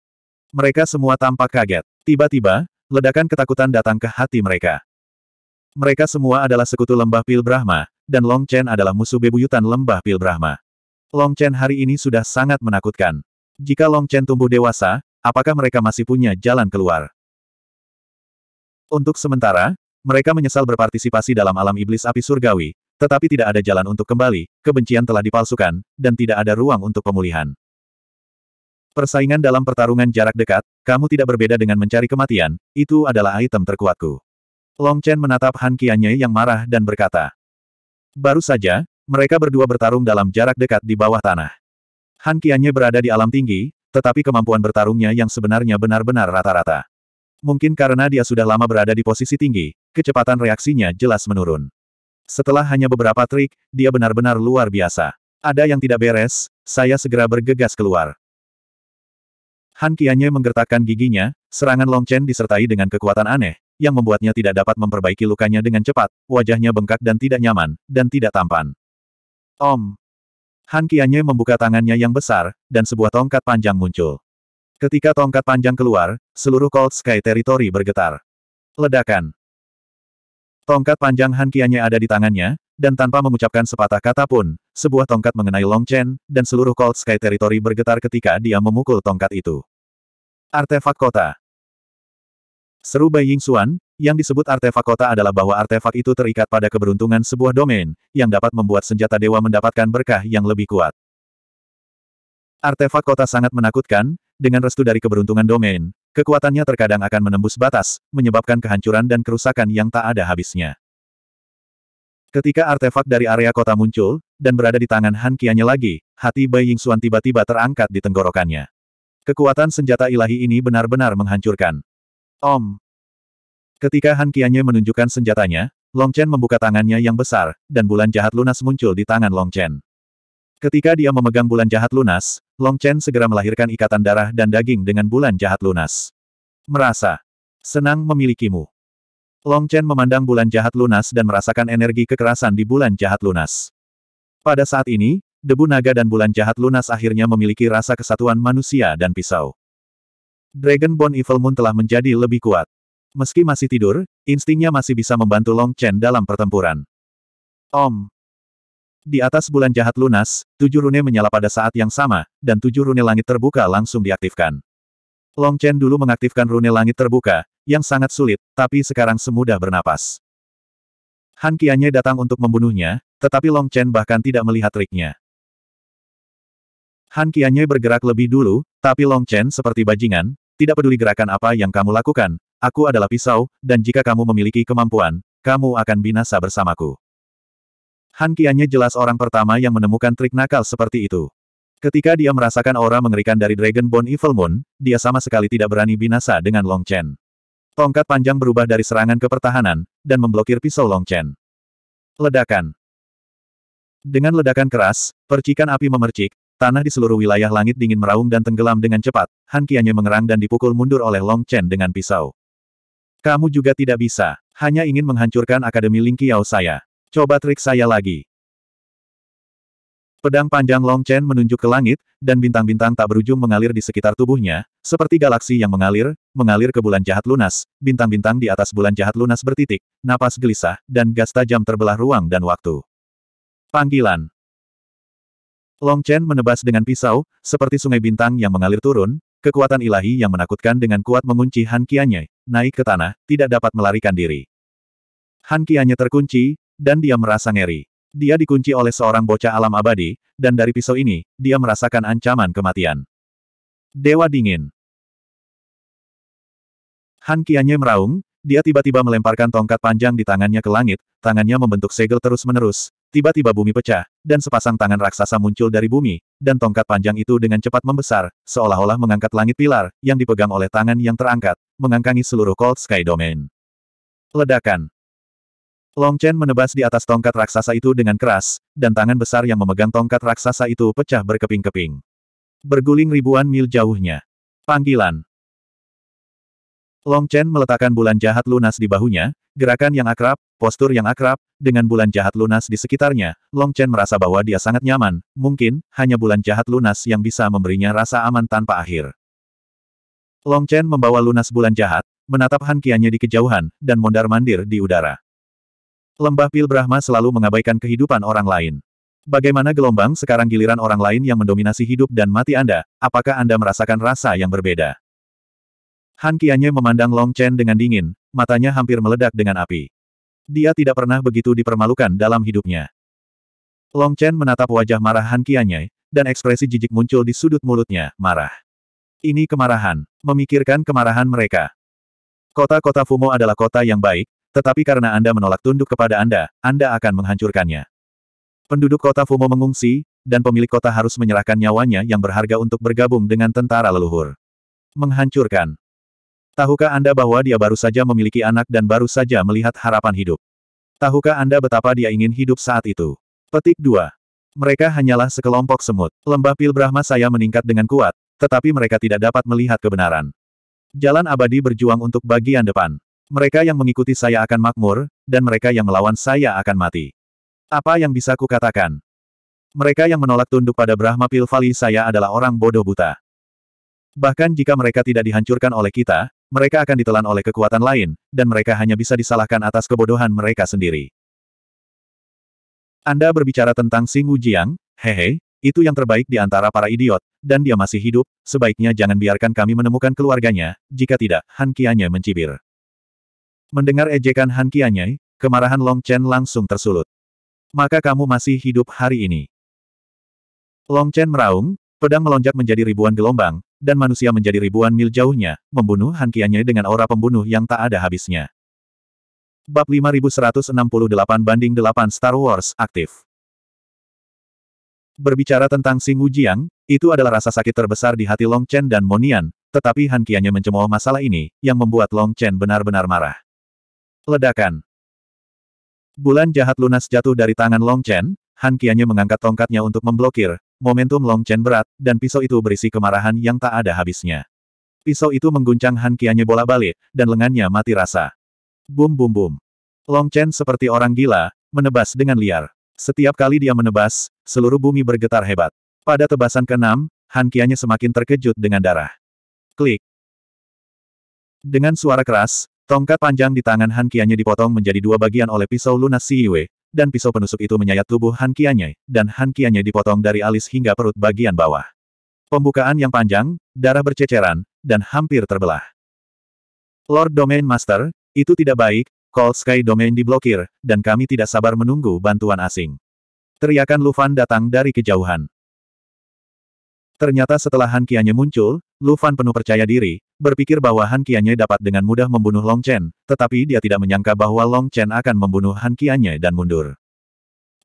Speaker 1: Mereka semua tampak kaget. Tiba-tiba, ledakan ketakutan datang ke hati mereka. Mereka semua adalah sekutu lembah Pil Brahma, dan Long Chen adalah musuh bebuyutan lembah Pil Brahma. Long Chen hari ini sudah sangat menakutkan. Jika Long Chen tumbuh dewasa, apakah mereka masih punya jalan keluar? Untuk sementara, mereka menyesal berpartisipasi dalam alam iblis api surgawi, tetapi tidak ada jalan untuk kembali, kebencian telah dipalsukan, dan tidak ada ruang untuk pemulihan. Persaingan dalam pertarungan jarak dekat, kamu tidak berbeda dengan mencari kematian, itu adalah item terkuatku. Long Chen menatap Han Qianye yang marah dan berkata. Baru saja, mereka berdua bertarung dalam jarak dekat di bawah tanah. Han Qianye berada di alam tinggi, tetapi kemampuan bertarungnya yang sebenarnya benar-benar rata-rata. Mungkin karena dia sudah lama berada di posisi tinggi, kecepatan reaksinya jelas menurun. Setelah hanya beberapa trik, dia benar-benar luar biasa. Ada yang tidak beres, saya segera bergegas keluar. Han Qianye menggertakkan giginya, serangan Long Chen disertai dengan kekuatan aneh, yang membuatnya tidak dapat memperbaiki lukanya dengan cepat, wajahnya bengkak dan tidak nyaman, dan tidak tampan. Om! Han Qianye membuka tangannya yang besar, dan sebuah tongkat panjang muncul. Ketika tongkat panjang keluar, seluruh Cold Sky Territory bergetar. Ledakan! Tongkat panjang Han ada di tangannya, dan tanpa mengucapkan sepatah kata pun, sebuah tongkat mengenai Long Chen, dan seluruh Cold Sky Territory bergetar ketika dia memukul tongkat itu. Artefak Kota Seru Bai Ying Xuan, yang disebut artefak kota adalah bahwa artefak itu terikat pada keberuntungan sebuah domain, yang dapat membuat senjata dewa mendapatkan berkah yang lebih kuat. Artefak kota sangat menakutkan, dengan restu dari keberuntungan domain, Kekuatannya terkadang akan menembus batas, menyebabkan kehancuran dan kerusakan yang tak ada habisnya. Ketika artefak dari area kota muncul, dan berada di tangan Han Kianya lagi, hati Bai Yingxuan tiba-tiba terangkat di tenggorokannya. Kekuatan senjata ilahi ini benar-benar menghancurkan. Om. Ketika Han Kianya menunjukkan senjatanya, Long Chen membuka tangannya yang besar, dan bulan jahat lunas muncul di tangan Long Chen. Ketika dia memegang bulan jahat lunas, Long Chen segera melahirkan ikatan darah dan daging dengan bulan jahat lunas. Merasa senang memilikimu. Long Chen memandang bulan jahat lunas dan merasakan energi kekerasan di bulan jahat lunas. Pada saat ini, debu naga dan bulan jahat lunas akhirnya memiliki rasa kesatuan manusia dan pisau. Dragon Bone Evil Moon telah menjadi lebih kuat. Meski masih tidur, instingnya masih bisa membantu Long Chen dalam pertempuran. Om. Di atas bulan jahat lunas, tujuh rune menyala pada saat yang sama, dan tujuh rune langit terbuka langsung diaktifkan. Long Chen dulu mengaktifkan rune langit terbuka, yang sangat sulit, tapi sekarang semudah bernapas. Han Qianye datang untuk membunuhnya, tetapi Long Chen bahkan tidak melihat triknya. Han Qianye bergerak lebih dulu, tapi Long Chen seperti bajingan, tidak peduli gerakan apa yang kamu lakukan, aku adalah pisau, dan jika kamu memiliki kemampuan, kamu akan binasa bersamaku. Han Qiannya jelas orang pertama yang menemukan trik nakal seperti itu. Ketika dia merasakan aura mengerikan dari Dragon Bone Evil Moon, dia sama sekali tidak berani binasa dengan Long Chen. Tongkat panjang berubah dari serangan ke pertahanan, dan memblokir pisau Long Chen. Ledakan. Dengan ledakan keras, percikan api memercik, tanah di seluruh wilayah langit dingin meraung dan tenggelam dengan cepat, Han Qiannya mengerang dan dipukul mundur oleh Long Chen dengan pisau. Kamu juga tidak bisa, hanya ingin menghancurkan Akademi Ling Qiao saya. Coba trik saya lagi. Pedang panjang Long Chen menunjuk ke langit, dan bintang-bintang tak berujung mengalir di sekitar tubuhnya, seperti galaksi yang mengalir, mengalir ke bulan jahat lunas, bintang-bintang di atas bulan jahat lunas bertitik, napas gelisah, dan gas tajam terbelah ruang dan waktu. Panggilan Long Chen menebas dengan pisau, seperti sungai bintang yang mengalir turun, kekuatan ilahi yang menakutkan dengan kuat mengunci Han Kianye. naik ke tanah, tidak dapat melarikan diri. Han Kianye terkunci, dan dia merasa ngeri. Dia dikunci oleh seorang bocah alam abadi, dan dari pisau ini, dia merasakan ancaman kematian. Dewa Dingin Han Qianye meraung, dia tiba-tiba melemparkan tongkat panjang di tangannya ke langit, tangannya membentuk segel terus-menerus, tiba-tiba bumi pecah, dan sepasang tangan raksasa muncul dari bumi, dan tongkat panjang itu dengan cepat membesar, seolah-olah mengangkat langit pilar, yang dipegang oleh tangan yang terangkat, mengangkangi seluruh Cold Sky Domain. Ledakan Long Chen menebas di atas tongkat raksasa itu dengan keras, dan tangan besar yang memegang tongkat raksasa itu pecah berkeping-keping. Berguling ribuan mil jauhnya. Panggilan. Long Chen meletakkan bulan jahat lunas di bahunya, gerakan yang akrab, postur yang akrab, dengan bulan jahat lunas di sekitarnya, Long Chen merasa bahwa dia sangat nyaman, mungkin, hanya bulan jahat lunas yang bisa memberinya rasa aman tanpa akhir. Long Chen membawa lunas bulan jahat, menatap Han di kejauhan, dan mondar-mandir di udara. Lembah Pil Brahma selalu mengabaikan kehidupan orang lain. Bagaimana gelombang sekarang giliran orang lain yang mendominasi hidup dan mati Anda, apakah Anda merasakan rasa yang berbeda? Han Qianye memandang Long Chen dengan dingin, matanya hampir meledak dengan api. Dia tidak pernah begitu dipermalukan dalam hidupnya. Long Chen menatap wajah marah Han Qianye, dan ekspresi jijik muncul di sudut mulutnya, marah. Ini kemarahan, memikirkan kemarahan mereka. Kota-kota Fumo adalah kota yang baik, tetapi karena Anda menolak tunduk kepada Anda, Anda akan menghancurkannya. Penduduk kota Fumo mengungsi, dan pemilik kota harus menyerahkan nyawanya yang berharga untuk bergabung dengan tentara leluhur. Menghancurkan. Tahukah Anda bahwa dia baru saja memiliki anak dan baru saja melihat harapan hidup? Tahukah Anda betapa dia ingin hidup saat itu? Petik 2. Mereka hanyalah sekelompok semut. Lembah pil Brahma saya meningkat dengan kuat, tetapi mereka tidak dapat melihat kebenaran. Jalan abadi berjuang untuk bagian depan. Mereka yang mengikuti saya akan makmur, dan mereka yang melawan saya akan mati. Apa yang bisa kukatakan? Mereka yang menolak tunduk pada Brahma Pilvali saya adalah orang bodoh buta. Bahkan jika mereka tidak dihancurkan oleh kita, mereka akan ditelan oleh kekuatan lain, dan mereka hanya bisa disalahkan atas kebodohan mereka sendiri. Anda berbicara tentang Sing Wujiang, hehe, itu yang terbaik di antara para idiot, dan dia masih hidup, sebaiknya jangan biarkan kami menemukan keluarganya, jika tidak, Han Kianye mencibir. Mendengar ejekan Han Qianyai, kemarahan Long Chen langsung tersulut. Maka kamu masih hidup hari ini. Long Chen meraung, pedang melonjak menjadi ribuan gelombang, dan manusia menjadi ribuan mil jauhnya, membunuh Han Qianyai dengan aura pembunuh yang tak ada habisnya. Bab 5168 banding 8 Star Wars, aktif. Berbicara tentang Sing Wujiang, itu adalah rasa sakit terbesar di hati Long Chen dan Monian, tetapi Han Qianya mencemooh masalah ini, yang membuat Long Chen benar-benar marah. Ledakan. Bulan jahat lunas jatuh dari tangan Long Chen, Han Qianyu mengangkat tongkatnya untuk memblokir, momentum Long Chen berat, dan pisau itu berisi kemarahan yang tak ada habisnya. Pisau itu mengguncang Han Qianyu bola balik, dan lengannya mati rasa. Bum bum bum. Long Chen seperti orang gila, menebas dengan liar. Setiap kali dia menebas, seluruh bumi bergetar hebat. Pada tebasan keenam, Han Qianyu semakin terkejut dengan darah. Klik. Dengan suara keras, Tongkat panjang di tangan Han Qianye dipotong menjadi dua bagian oleh pisau lunas Si Yue, dan pisau penusuk itu menyayat tubuh Han Qianye, dan Han Qianye dipotong dari alis hingga perut bagian bawah. Pembukaan yang panjang, darah berceceran, dan hampir terbelah. Lord Domain Master, itu tidak baik, Cold Sky Domain diblokir, dan kami tidak sabar menunggu bantuan asing. Teriakan Lufan datang dari kejauhan. Ternyata setelah Han Qianye muncul, Lu Fan penuh percaya diri, berpikir bahwa Han Qianye dapat dengan mudah membunuh Long Chen, tetapi dia tidak menyangka bahwa Long Chen akan membunuh Han Qianye dan mundur.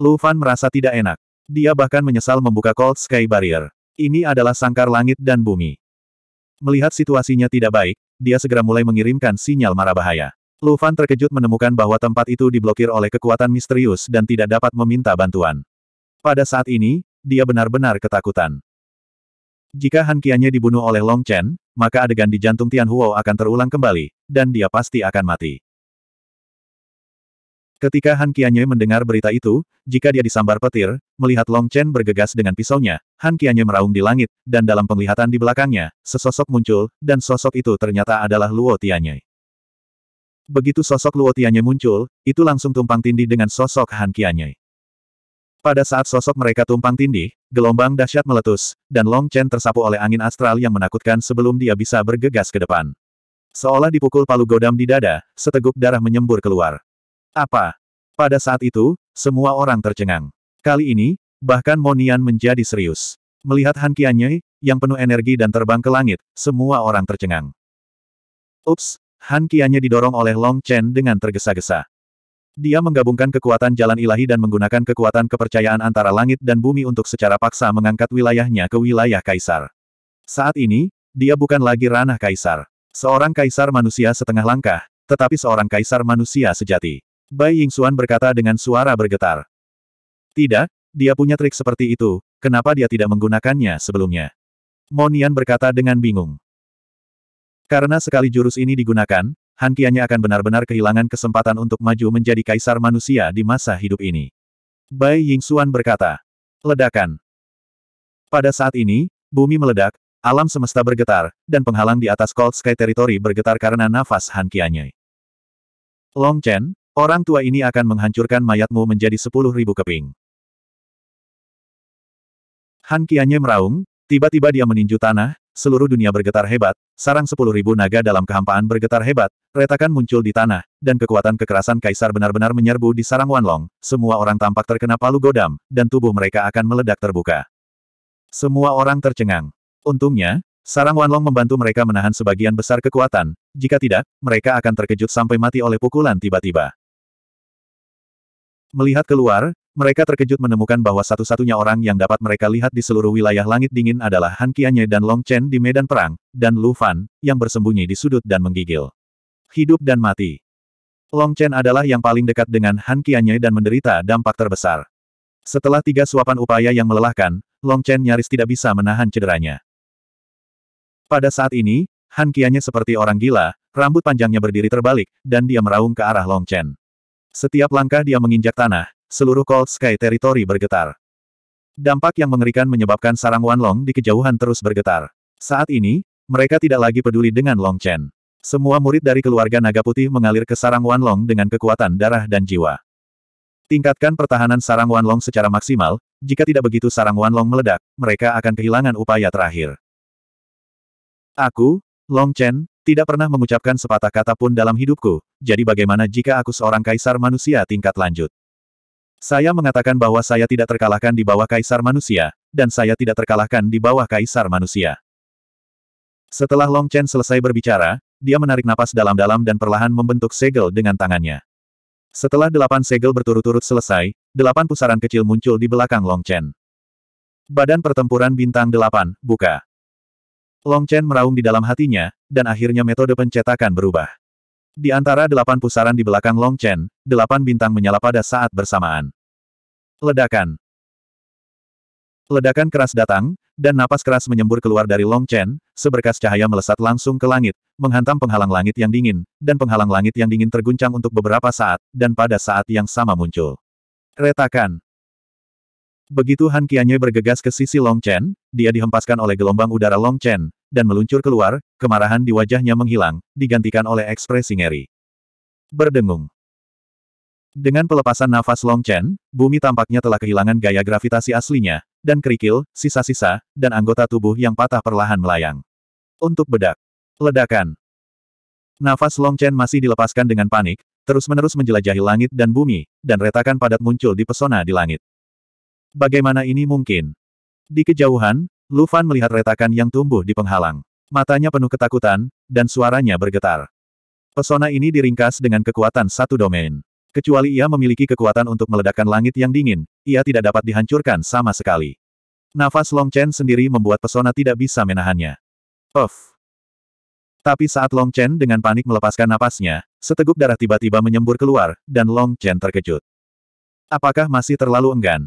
Speaker 1: Lu Fan merasa tidak enak. Dia bahkan menyesal membuka Cold Sky Barrier. Ini adalah sangkar langit dan bumi. Melihat situasinya tidak baik, dia segera mulai mengirimkan sinyal marah bahaya. Lu Fan terkejut menemukan bahwa tempat itu diblokir oleh kekuatan misterius dan tidak dapat meminta bantuan. Pada saat ini, dia benar-benar ketakutan. Jika Han Qianye dibunuh oleh Long Chen, maka adegan di jantung Tian Huo akan terulang kembali, dan dia pasti akan mati. Ketika Han Qianye mendengar berita itu, jika dia disambar petir, melihat Long Chen bergegas dengan pisaunya, Han Qianye meraung di langit, dan dalam penglihatan di belakangnya, sesosok muncul, dan sosok itu ternyata adalah Luo Tianye. Begitu sosok Luo Tianye muncul, itu langsung tumpang tindih dengan sosok Han Qianye. Pada saat sosok mereka tumpang tindih, gelombang dahsyat meletus, dan Long Chen tersapu oleh angin astral yang menakutkan sebelum dia bisa bergegas ke depan. Seolah dipukul palu godam di dada, seteguk darah menyembur keluar. Apa? Pada saat itu, semua orang tercengang. Kali ini, bahkan Monian menjadi serius. Melihat Han Qianye, yang penuh energi dan terbang ke langit, semua orang tercengang. Ups, Han Qianye didorong oleh Long Chen dengan tergesa-gesa. Dia menggabungkan kekuatan jalan ilahi dan menggunakan kekuatan kepercayaan antara langit dan bumi untuk secara paksa mengangkat wilayahnya ke wilayah kaisar. Saat ini, dia bukan lagi ranah kaisar. Seorang kaisar manusia setengah langkah, tetapi seorang kaisar manusia sejati. Bai Yingxuan berkata dengan suara bergetar. Tidak, dia punya trik seperti itu, kenapa dia tidak menggunakannya sebelumnya? Monian berkata dengan bingung. Karena sekali jurus ini digunakan, Han Tiannya akan benar-benar kehilangan kesempatan untuk maju menjadi kaisar manusia di masa hidup ini. Bai Xuan berkata, Ledakan. Pada saat ini, bumi meledak, alam semesta bergetar, dan penghalang di atas Cold Sky Territory bergetar karena nafas Han Kianye. Long Chen, orang tua ini akan menghancurkan mayatmu menjadi sepuluh ribu keping. Han Kianye meraung, tiba-tiba dia meninju tanah, seluruh dunia bergetar hebat, sarang sepuluh ribu naga dalam kehampaan bergetar hebat, retakan muncul di tanah, dan kekuatan kekerasan kaisar benar-benar menyerbu di sarang Wanlong, semua orang tampak terkena palu godam, dan tubuh mereka akan meledak terbuka. Semua orang tercengang. Untungnya, sarang Wanlong membantu mereka menahan sebagian besar kekuatan, jika tidak, mereka akan terkejut sampai mati oleh pukulan tiba-tiba. Melihat keluar, mereka terkejut menemukan bahwa satu-satunya orang yang dapat mereka lihat di seluruh wilayah langit dingin adalah Han Qianye dan Long Chen di medan perang, dan Lu Fan, yang bersembunyi di sudut dan menggigil. Hidup dan mati. Long Chen adalah yang paling dekat dengan Han Qianye dan menderita dampak terbesar. Setelah tiga suapan upaya yang melelahkan, Long Chen nyaris tidak bisa menahan cederanya. Pada saat ini, Han Qianye seperti orang gila, rambut panjangnya berdiri terbalik, dan dia meraung ke arah Long Chen. Setiap langkah dia menginjak tanah, seluruh Cold Sky Territory bergetar. Dampak yang mengerikan menyebabkan sarang Wanlong di kejauhan terus bergetar. Saat ini, mereka tidak lagi peduli dengan Long Chen. Semua murid dari keluarga Naga Putih mengalir ke sarang Wanlong dengan kekuatan darah dan jiwa. Tingkatkan pertahanan sarang Wanlong secara maksimal, jika tidak begitu sarang Wanlong meledak, mereka akan kehilangan upaya terakhir. Aku, Long Chen, tidak pernah mengucapkan sepatah kata pun dalam hidupku, jadi bagaimana jika aku seorang kaisar manusia tingkat lanjut? Saya mengatakan bahwa saya tidak terkalahkan di bawah kaisar manusia, dan saya tidak terkalahkan di bawah kaisar manusia. Setelah Long Chen selesai berbicara, dia menarik napas dalam-dalam dan perlahan membentuk segel dengan tangannya. Setelah delapan segel berturut-turut selesai, delapan pusaran kecil muncul di belakang Long Chen. Badan pertempuran bintang delapan, buka. Long Chen meraung di dalam hatinya, dan akhirnya metode pencetakan berubah. Di antara delapan pusaran di belakang Long Chen, delapan bintang menyala pada saat bersamaan. Ledakan. Ledakan keras datang, dan napas keras menyembur keluar dari Long Chen, seberkas cahaya melesat langsung ke langit, menghantam penghalang langit yang dingin, dan penghalang langit yang dingin terguncang untuk beberapa saat, dan pada saat yang sama muncul. Retakan. Begitu Han Qianye bergegas ke sisi Long Chen, dia dihempaskan oleh gelombang udara Long Chen, dan meluncur keluar, kemarahan di wajahnya menghilang, digantikan oleh ekspresi ngeri. Berdengung. Dengan pelepasan nafas Long Chen, bumi tampaknya telah kehilangan gaya gravitasi aslinya, dan kerikil, sisa-sisa, dan anggota tubuh yang patah perlahan melayang. Untuk bedak. Ledakan. Nafas Long Chen masih dilepaskan dengan panik, terus-menerus menjelajahi langit dan bumi, dan retakan padat muncul di pesona di langit. Bagaimana ini mungkin? Di kejauhan, Lu melihat retakan yang tumbuh di penghalang. Matanya penuh ketakutan, dan suaranya bergetar. Pesona ini diringkas dengan kekuatan satu domain. Kecuali ia memiliki kekuatan untuk meledakkan langit yang dingin, ia tidak dapat dihancurkan sama sekali. Nafas Long Chen sendiri membuat pesona tidak bisa menahannya. Puff. Tapi saat Long Chen dengan panik melepaskan napasnya, seteguk darah tiba-tiba menyembur keluar, dan Long Chen terkejut. Apakah masih terlalu enggan?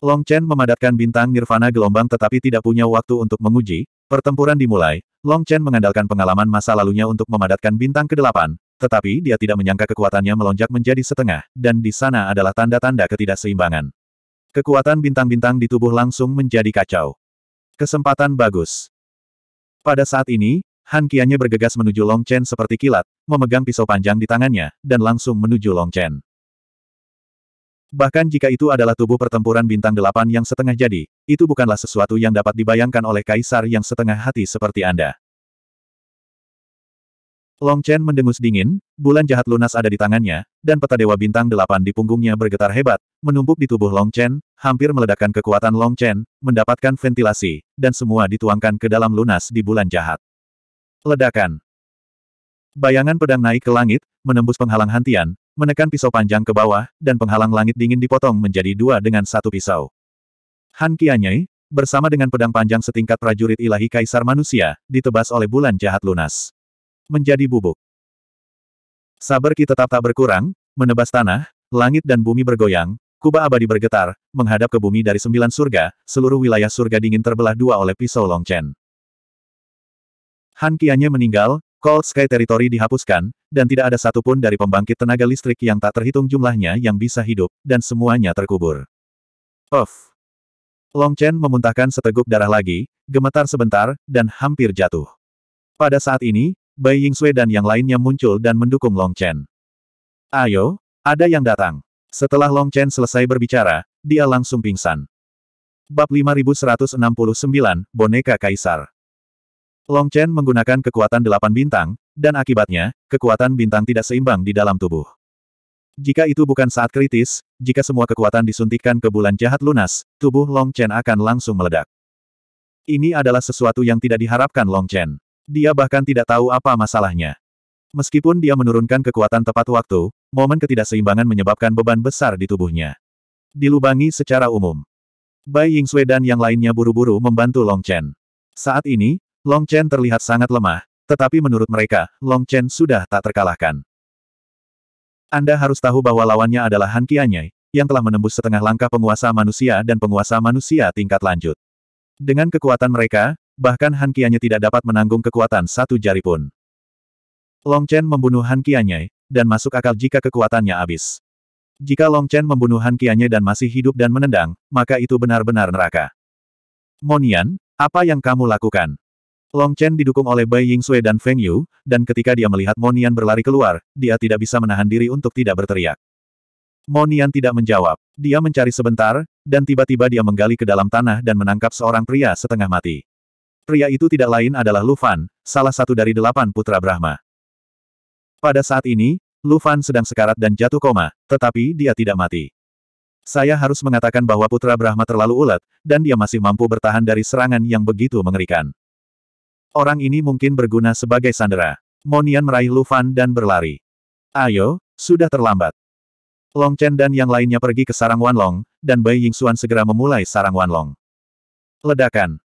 Speaker 1: Long Chen memadatkan bintang nirvana gelombang tetapi tidak punya waktu untuk menguji, pertempuran dimulai, Long Chen mengandalkan pengalaman masa lalunya untuk memadatkan bintang ke-8, tetapi dia tidak menyangka kekuatannya melonjak menjadi setengah, dan di sana adalah tanda-tanda ketidakseimbangan. Kekuatan bintang-bintang di tubuh langsung menjadi kacau. Kesempatan bagus. Pada saat ini, Han Qiannya bergegas menuju Long Chen seperti kilat, memegang pisau panjang di tangannya, dan langsung menuju Long Chen. Bahkan jika itu adalah tubuh pertempuran bintang delapan yang setengah jadi, itu bukanlah sesuatu yang dapat dibayangkan oleh kaisar yang setengah hati seperti Anda. Long Chen mendengus dingin, bulan jahat lunas ada di tangannya, dan peta dewa bintang delapan di punggungnya bergetar hebat, menumpuk di tubuh Long Chen, hampir meledakkan kekuatan Long Chen, mendapatkan ventilasi, dan semua dituangkan ke dalam lunas di bulan jahat. Ledakan. Bayangan pedang naik ke langit, menembus penghalang hantian, menekan pisau panjang ke bawah, dan penghalang langit dingin dipotong menjadi dua dengan satu pisau. Han Qianyai, bersama dengan pedang panjang setingkat prajurit ilahi kaisar manusia, ditebas oleh bulan jahat lunas. Menjadi bubuk. Sabar kita tetap tak berkurang, menebas tanah, langit dan bumi bergoyang, kuba abadi bergetar, menghadap ke bumi dari sembilan surga, seluruh wilayah surga dingin terbelah dua oleh pisau Longchen. Han Qianye meninggal, Cold Sky Territory dihapuskan, dan tidak ada satupun dari pembangkit tenaga listrik yang tak terhitung jumlahnya yang bisa hidup, dan semuanya terkubur. Of. Long Chen memuntahkan seteguk darah lagi, gemetar sebentar, dan hampir jatuh. Pada saat ini, Bai Ying Yingxue dan yang lainnya muncul dan mendukung Long Chen. Ayo, ada yang datang. Setelah Long Chen selesai berbicara, dia langsung pingsan. Bab 5169, Boneka Kaisar Long Chen menggunakan kekuatan delapan bintang, dan akibatnya, kekuatan bintang tidak seimbang di dalam tubuh. Jika itu bukan saat kritis, jika semua kekuatan disuntikkan ke bulan jahat lunas, tubuh Long Chen akan langsung meledak. Ini adalah sesuatu yang tidak diharapkan Long Chen. Dia bahkan tidak tahu apa masalahnya. Meskipun dia menurunkan kekuatan tepat waktu, momen ketidakseimbangan menyebabkan beban besar di tubuhnya. Dilubangi secara umum. Bai Ying Sui dan yang lainnya buru-buru membantu Long Chen. Saat ini, Long Chen terlihat sangat lemah, tetapi menurut mereka, Long Chen sudah tak terkalahkan. Anda harus tahu bahwa lawannya adalah Han Kianye, yang telah menembus setengah langkah penguasa manusia dan penguasa manusia tingkat lanjut. Dengan kekuatan mereka, bahkan Han Kianye tidak dapat menanggung kekuatan satu jari pun. Long Chen membunuh Han Kianye, dan masuk akal jika kekuatannya habis. Jika Long Chen membunuh Han Kianye dan masih hidup dan menendang, maka itu benar-benar neraka. Monian, apa yang kamu lakukan? Long Chen didukung oleh Bai Ying Yingxue dan Feng Yu, dan ketika dia melihat Monian berlari keluar, dia tidak bisa menahan diri untuk tidak berteriak. Monian tidak menjawab. Dia mencari sebentar, dan tiba-tiba dia menggali ke dalam tanah dan menangkap seorang pria setengah mati. Pria itu tidak lain adalah Lu Fan, salah satu dari delapan putra Brahma. Pada saat ini, Lu Fan sedang sekarat dan jatuh koma, tetapi dia tidak mati. Saya harus mengatakan bahwa putra Brahma terlalu ulet, dan dia masih mampu bertahan dari serangan yang begitu mengerikan. Orang ini mungkin berguna sebagai sandera. Monian meraih Lufan dan berlari. Ayo, sudah terlambat. Long Chen dan yang lainnya pergi ke sarang Wanlong, dan Bai Ying Xuan segera memulai sarang Wanlong. Ledakan.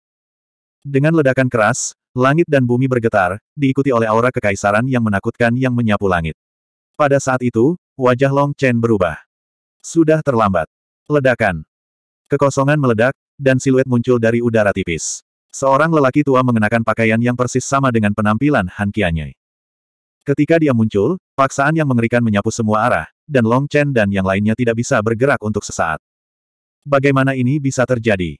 Speaker 1: Dengan ledakan keras, langit dan bumi bergetar, diikuti oleh aura kekaisaran yang menakutkan yang menyapu langit. Pada saat itu, wajah Long Chen berubah. Sudah terlambat. Ledakan. Kekosongan meledak, dan siluet muncul dari udara tipis. Seorang lelaki tua mengenakan pakaian yang persis sama dengan penampilan Han Qianyai. Ketika dia muncul, paksaan yang mengerikan menyapu semua arah, dan Long Chen dan yang lainnya tidak bisa bergerak untuk sesaat. Bagaimana ini bisa terjadi?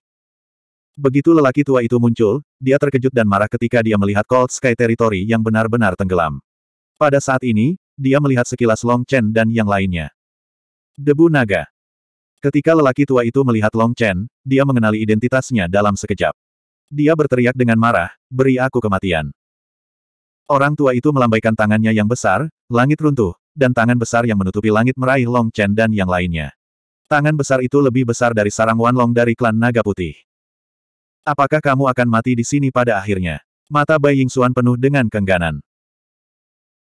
Speaker 1: Begitu lelaki tua itu muncul, dia terkejut dan marah ketika dia melihat Cold Sky Territory yang benar-benar tenggelam. Pada saat ini, dia melihat sekilas Long Chen dan yang lainnya. Debu naga. Ketika lelaki tua itu melihat Long Chen, dia mengenali identitasnya dalam sekejap. Dia berteriak dengan marah, beri aku kematian. Orang tua itu melambaikan tangannya yang besar, langit runtuh, dan tangan besar yang menutupi langit meraih Long Chen dan yang lainnya. Tangan besar itu lebih besar dari sarang Wan Long dari klan Naga Putih. Apakah kamu akan mati di sini pada akhirnya? Mata Bai Ying Xuan penuh dengan kengganan.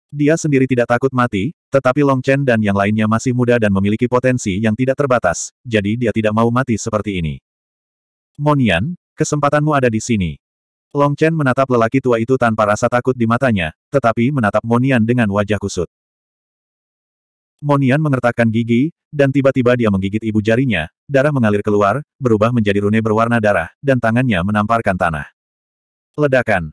Speaker 1: Dia sendiri tidak takut mati, tetapi Long Chen dan yang lainnya masih muda dan memiliki potensi yang tidak terbatas, jadi dia tidak mau mati seperti ini. Monian, Kesempatanmu ada di sini. Long Chen menatap lelaki tua itu tanpa rasa takut di matanya, tetapi menatap Monian dengan wajah kusut. Monian mengertakkan gigi, dan tiba-tiba dia menggigit ibu jarinya, darah mengalir keluar, berubah menjadi rune berwarna darah, dan tangannya menamparkan tanah. Ledakan.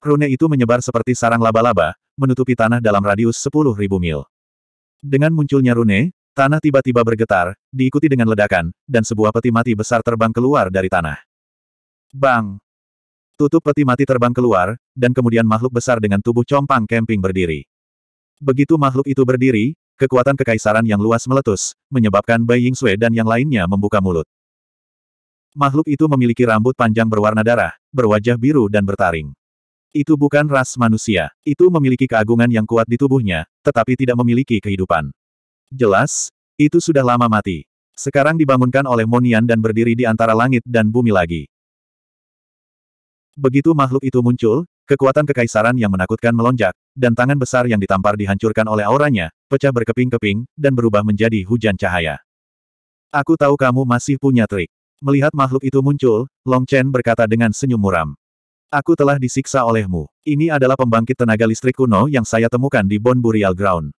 Speaker 1: Rune itu menyebar seperti sarang laba-laba, menutupi tanah dalam radius ribu mil. Dengan munculnya rune, tanah tiba-tiba bergetar, diikuti dengan ledakan, dan sebuah peti mati besar terbang keluar dari tanah. Bang! Tutup peti mati terbang keluar, dan kemudian makhluk besar dengan tubuh compang camping berdiri. Begitu makhluk itu berdiri, kekuatan kekaisaran yang luas meletus, menyebabkan Bai Ying Sui dan yang lainnya membuka mulut. Makhluk itu memiliki rambut panjang berwarna darah, berwajah biru dan bertaring. Itu bukan ras manusia, itu memiliki keagungan yang kuat di tubuhnya, tetapi tidak memiliki kehidupan. Jelas, itu sudah lama mati. Sekarang dibangunkan oleh Monian dan berdiri di antara langit dan bumi lagi. Begitu makhluk itu muncul, kekuatan kekaisaran yang menakutkan melonjak, dan tangan besar yang ditampar dihancurkan oleh auranya, pecah berkeping-keping, dan berubah menjadi hujan cahaya. Aku tahu kamu masih punya trik. Melihat makhluk itu muncul, Long Chen berkata dengan senyum muram. Aku telah disiksa olehmu. Ini adalah pembangkit tenaga listrik kuno yang saya temukan di Bon Burial Ground.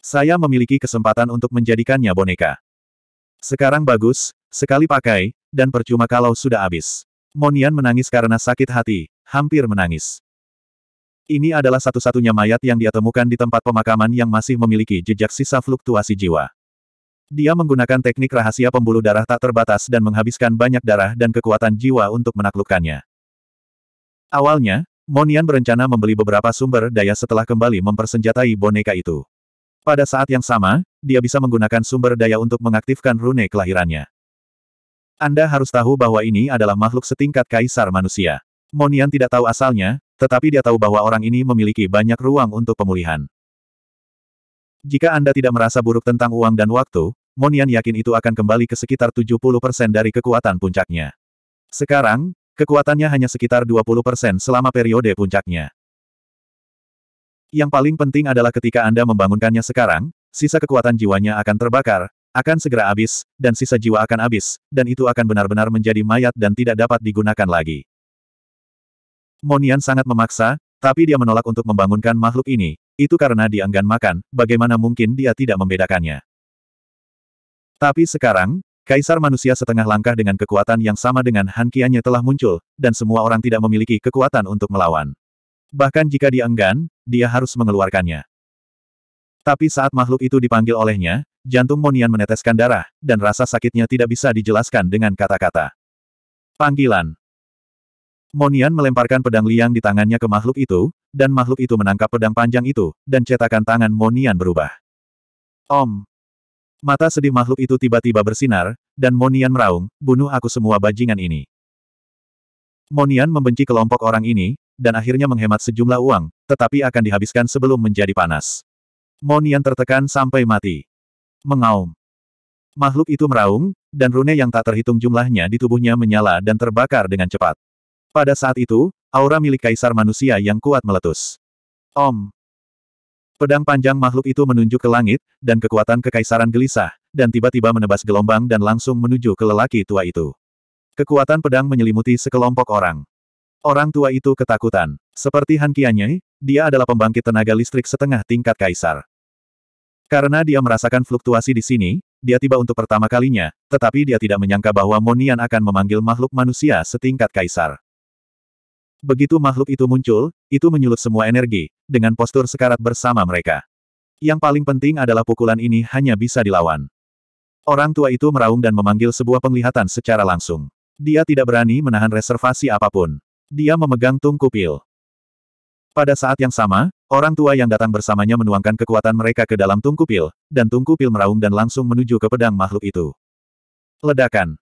Speaker 1: Saya memiliki kesempatan untuk menjadikannya boneka. Sekarang bagus, sekali pakai, dan percuma kalau sudah habis. Monian menangis karena sakit hati, hampir menangis. Ini adalah satu-satunya mayat yang dia temukan di tempat pemakaman yang masih memiliki jejak sisa fluktuasi jiwa. Dia menggunakan teknik rahasia pembuluh darah tak terbatas dan menghabiskan banyak darah dan kekuatan jiwa untuk menaklukkannya. Awalnya, Monian berencana membeli beberapa sumber daya setelah kembali mempersenjatai boneka itu. Pada saat yang sama, dia bisa menggunakan sumber daya untuk mengaktifkan rune kelahirannya. Anda harus tahu bahwa ini adalah makhluk setingkat kaisar manusia. Monian tidak tahu asalnya, tetapi dia tahu bahwa orang ini memiliki banyak ruang untuk pemulihan. Jika Anda tidak merasa buruk tentang uang dan waktu, Monian yakin itu akan kembali ke sekitar 70% dari kekuatan puncaknya. Sekarang, kekuatannya hanya sekitar 20% selama periode puncaknya. Yang paling penting adalah ketika Anda membangunkannya sekarang, sisa kekuatan jiwanya akan terbakar, akan segera habis, dan sisa jiwa akan habis, dan itu akan benar-benar menjadi mayat dan tidak dapat digunakan lagi. Monian sangat memaksa, tapi dia menolak untuk membangunkan makhluk ini, itu karena dianggan makan, bagaimana mungkin dia tidak membedakannya. Tapi sekarang, Kaisar manusia setengah langkah dengan kekuatan yang sama dengan hankiannya telah muncul, dan semua orang tidak memiliki kekuatan untuk melawan. Bahkan jika dia dia harus mengeluarkannya. Tapi saat makhluk itu dipanggil olehnya, jantung Monian meneteskan darah, dan rasa sakitnya tidak bisa dijelaskan dengan kata-kata. Panggilan. Monian melemparkan pedang liang di tangannya ke makhluk itu, dan makhluk itu menangkap pedang panjang itu, dan cetakan tangan Monian berubah. Om. Mata sedih makhluk itu tiba-tiba bersinar, dan Monian meraung, bunuh aku semua bajingan ini. Monian membenci kelompok orang ini, dan akhirnya menghemat sejumlah uang, tetapi akan dihabiskan sebelum menjadi panas. Monian tertekan sampai mati. Mengaum. Makhluk itu meraung, dan rune yang tak terhitung jumlahnya di tubuhnya menyala dan terbakar dengan cepat. Pada saat itu, aura milik kaisar manusia yang kuat meletus. Om. Pedang panjang makhluk itu menunjuk ke langit, dan kekuatan kekaisaran gelisah, dan tiba-tiba menebas gelombang dan langsung menuju ke lelaki tua itu. Kekuatan pedang menyelimuti sekelompok orang. Orang tua itu ketakutan. Seperti Han Kianyai, dia adalah pembangkit tenaga listrik setengah tingkat kaisar. Karena dia merasakan fluktuasi di sini, dia tiba untuk pertama kalinya, tetapi dia tidak menyangka bahwa Monian akan memanggil makhluk manusia setingkat kaisar. Begitu makhluk itu muncul, itu menyulut semua energi, dengan postur sekarat bersama mereka. Yang paling penting adalah pukulan ini hanya bisa dilawan. Orang tua itu meraung dan memanggil sebuah penglihatan secara langsung. Dia tidak berani menahan reservasi apapun. Dia memegang tungku pil. Pada saat yang sama, Orang tua yang datang bersamanya menuangkan kekuatan mereka ke dalam tungku pil, dan tungku pil meraung dan langsung menuju ke pedang makhluk itu. Ledakan.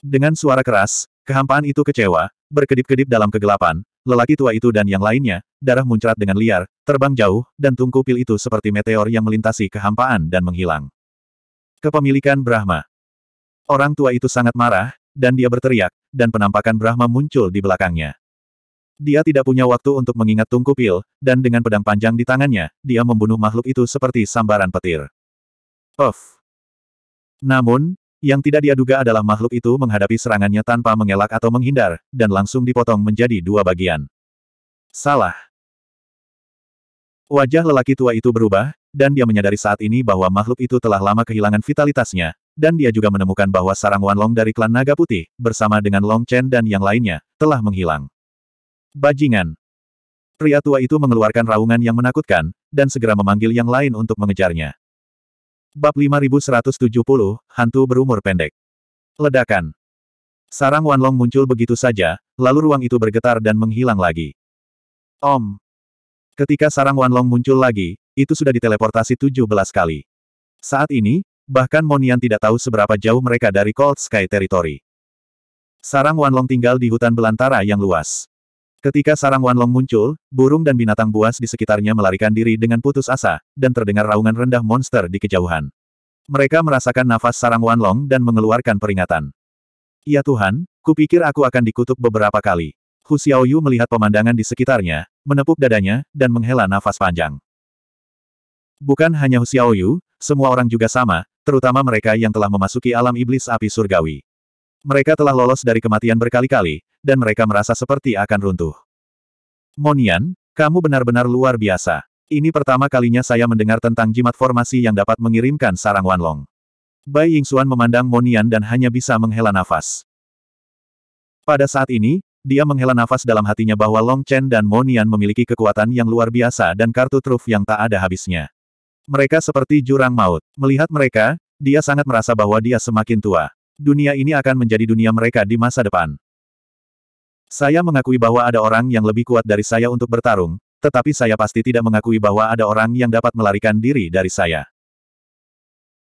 Speaker 1: Dengan suara keras, kehampaan itu kecewa, berkedip-kedip dalam kegelapan, lelaki tua itu dan yang lainnya, darah muncrat dengan liar, terbang jauh, dan tungku pil itu seperti meteor yang melintasi kehampaan dan menghilang. Kepemilikan Brahma. Orang tua itu sangat marah, dan dia berteriak, dan penampakan Brahma muncul di belakangnya. Dia tidak punya waktu untuk mengingat tungku pil, dan dengan pedang panjang di tangannya, dia membunuh makhluk itu seperti sambaran petir. Of. Namun, yang tidak dia duga adalah makhluk itu menghadapi serangannya tanpa mengelak atau menghindar, dan langsung dipotong menjadi dua bagian. Salah. Wajah lelaki tua itu berubah, dan dia menyadari saat ini bahwa makhluk itu telah lama kehilangan vitalitasnya, dan dia juga menemukan bahwa sarang Wanlong dari klan Naga Putih, bersama dengan Long Chen dan yang lainnya, telah menghilang. Bajingan. Pria tua itu mengeluarkan raungan yang menakutkan, dan segera memanggil yang lain untuk mengejarnya. Bab 5170, Hantu Berumur Pendek. Ledakan. Sarang Wanlong muncul begitu saja, lalu ruang itu bergetar dan menghilang lagi. Om. Ketika sarang Wanlong muncul lagi, itu sudah diteleportasi 17 kali. Saat ini, bahkan Monian tidak tahu seberapa jauh mereka dari Cold Sky Territory. Sarang Wanlong tinggal di hutan belantara yang luas. Ketika sarang Wanlong muncul, burung dan binatang buas di sekitarnya melarikan diri dengan putus asa, dan terdengar raungan rendah monster di kejauhan. Mereka merasakan nafas sarang Wanlong dan mengeluarkan peringatan. Ya Tuhan, kupikir aku akan dikutuk beberapa kali. Hu Xiaoyu melihat pemandangan di sekitarnya, menepuk dadanya, dan menghela nafas panjang. Bukan hanya Hu Xiaoyu, semua orang juga sama, terutama mereka yang telah memasuki alam iblis api surgawi. Mereka telah lolos dari kematian berkali-kali, dan mereka merasa seperti akan runtuh. Monian, kamu benar-benar luar biasa. Ini pertama kalinya saya mendengar tentang jimat formasi yang dapat mengirimkan sarang Wanlong. Bai Yingxuan memandang Monian dan hanya bisa menghela nafas. Pada saat ini, dia menghela nafas dalam hatinya bahwa Long Chen dan Monian memiliki kekuatan yang luar biasa dan kartu truf yang tak ada habisnya. Mereka seperti jurang maut. Melihat mereka, dia sangat merasa bahwa dia semakin tua dunia ini akan menjadi dunia mereka di masa depan. Saya mengakui bahwa ada orang yang lebih kuat dari saya untuk bertarung, tetapi saya pasti tidak mengakui bahwa ada orang yang dapat melarikan diri dari saya.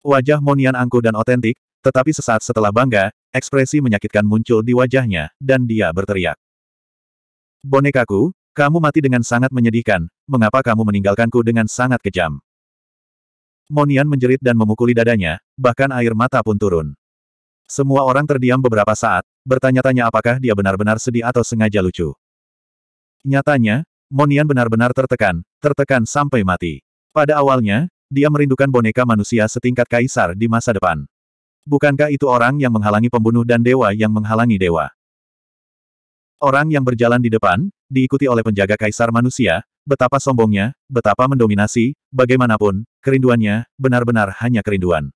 Speaker 1: Wajah Monian angkuh dan otentik, tetapi sesaat setelah bangga, ekspresi menyakitkan muncul di wajahnya, dan dia berteriak. Bonekaku, kamu mati dengan sangat menyedihkan, mengapa kamu meninggalkanku dengan sangat kejam? Monian menjerit dan memukuli dadanya, bahkan air mata pun turun. Semua orang terdiam beberapa saat, bertanya-tanya apakah dia benar-benar sedih atau sengaja lucu. Nyatanya, Monian benar-benar tertekan, tertekan sampai mati. Pada awalnya, dia merindukan boneka manusia setingkat kaisar di masa depan. Bukankah itu orang yang menghalangi pembunuh dan dewa yang menghalangi dewa? Orang yang berjalan di depan, diikuti oleh penjaga kaisar manusia, betapa sombongnya, betapa mendominasi, bagaimanapun, kerinduannya, benar-benar hanya kerinduan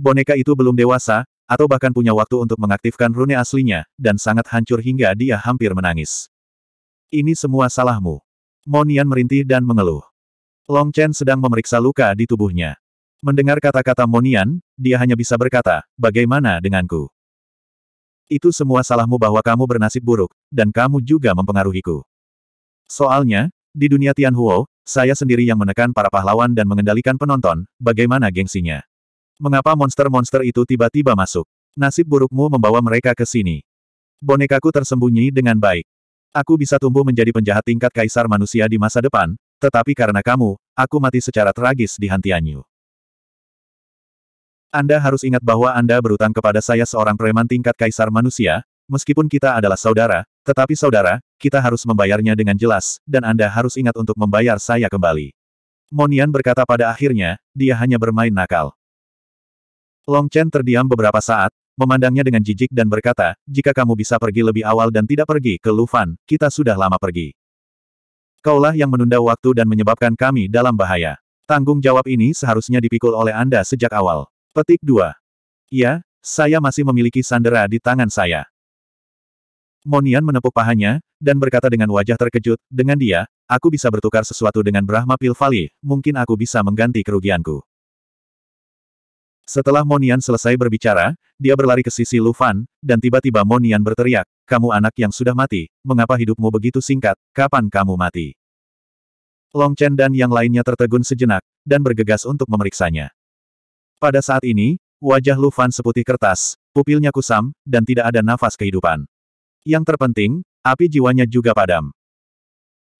Speaker 1: boneka itu belum dewasa, atau bahkan punya waktu untuk mengaktifkan rune aslinya, dan sangat hancur hingga dia hampir menangis. Ini semua salahmu. Monian merintih dan mengeluh. Long Chen sedang memeriksa luka di tubuhnya. Mendengar kata-kata Monian, dia hanya bisa berkata, bagaimana denganku? Itu semua salahmu bahwa kamu bernasib buruk, dan kamu juga mempengaruhiku. Soalnya, di dunia Tianhuo, saya sendiri yang menekan para pahlawan dan mengendalikan penonton, bagaimana gengsinya. Mengapa monster-monster itu tiba-tiba masuk? Nasib burukmu membawa mereka ke sini. Bonekaku tersembunyi dengan baik. Aku bisa tumbuh menjadi penjahat tingkat kaisar manusia di masa depan, tetapi karena kamu, aku mati secara tragis di Hantianyu. Anda harus ingat bahwa Anda berutang kepada saya seorang preman tingkat kaisar manusia, meskipun kita adalah saudara, tetapi saudara, kita harus membayarnya dengan jelas, dan Anda harus ingat untuk membayar saya kembali. Monian berkata pada akhirnya, dia hanya bermain nakal. Long Chen terdiam beberapa saat, memandangnya dengan jijik dan berkata, jika kamu bisa pergi lebih awal dan tidak pergi ke Lufan, kita sudah lama pergi. Kaulah yang menunda waktu dan menyebabkan kami dalam bahaya. Tanggung jawab ini seharusnya dipikul oleh Anda sejak awal. Petik 2. Iya, saya masih memiliki sandera di tangan saya. Monian menepuk pahanya, dan berkata dengan wajah terkejut, dengan dia, aku bisa bertukar sesuatu dengan Brahma Pilvali, mungkin aku bisa mengganti kerugianku. Setelah Monian selesai berbicara, dia berlari ke sisi Lufan, dan tiba-tiba Monian berteriak, kamu anak yang sudah mati, mengapa hidupmu begitu singkat, kapan kamu mati? Long Chen dan yang lainnya tertegun sejenak, dan bergegas untuk memeriksanya. Pada saat ini, wajah Lufan seputih kertas, pupilnya kusam, dan tidak ada nafas kehidupan. Yang terpenting, api jiwanya juga padam.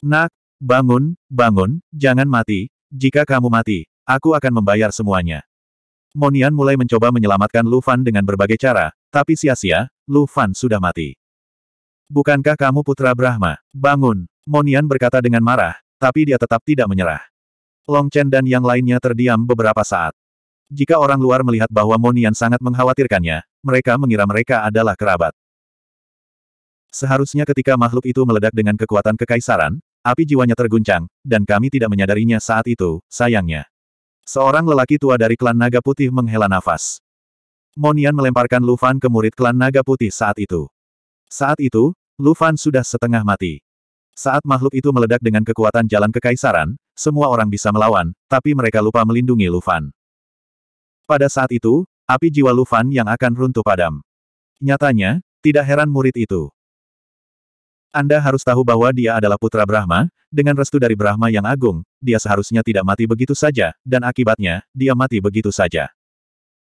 Speaker 1: Nak, bangun, bangun, jangan mati, jika kamu mati, aku akan membayar semuanya. Monian mulai mencoba menyelamatkan Lu Fan dengan berbagai cara, tapi sia-sia, Lu Fan sudah mati. Bukankah kamu putra Brahma? Bangun! Monian berkata dengan marah, tapi dia tetap tidak menyerah. Long Chen dan yang lainnya terdiam beberapa saat. Jika orang luar melihat bahwa Monian sangat mengkhawatirkannya, mereka mengira mereka adalah kerabat. Seharusnya ketika makhluk itu meledak dengan kekuatan kekaisaran, api jiwanya terguncang, dan kami tidak menyadarinya saat itu, sayangnya. Seorang lelaki tua dari klan Naga Putih menghela nafas. Monian melemparkan Lufan ke murid klan Naga Putih saat itu. Saat itu, Lufan sudah setengah mati. Saat makhluk itu meledak dengan kekuatan jalan kekaisaran, semua orang bisa melawan, tapi mereka lupa melindungi Lufan. Pada saat itu, api jiwa Lufan yang akan runtuh padam. Nyatanya, tidak heran murid itu. Anda harus tahu bahwa dia adalah putra Brahma, dengan restu dari Brahma yang agung, dia seharusnya tidak mati begitu saja, dan akibatnya, dia mati begitu saja.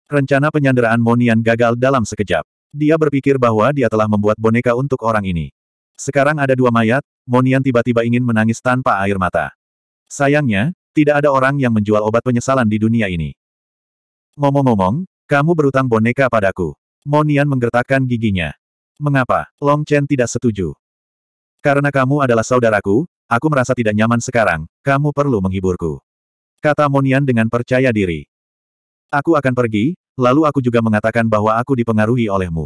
Speaker 1: Rencana penyanderaan Monian gagal dalam sekejap. Dia berpikir bahwa dia telah membuat boneka untuk orang ini. Sekarang ada dua mayat, Monian tiba-tiba ingin menangis tanpa air mata. Sayangnya, tidak ada orang yang menjual obat penyesalan di dunia ini. Ngomong-ngomong, kamu berutang boneka padaku. Monian menggertakkan giginya. Mengapa? Long Chen tidak setuju. Karena kamu adalah saudaraku, aku merasa tidak nyaman sekarang, kamu perlu menghiburku. Kata Monian dengan percaya diri. Aku akan pergi, lalu aku juga mengatakan bahwa aku dipengaruhi olehmu.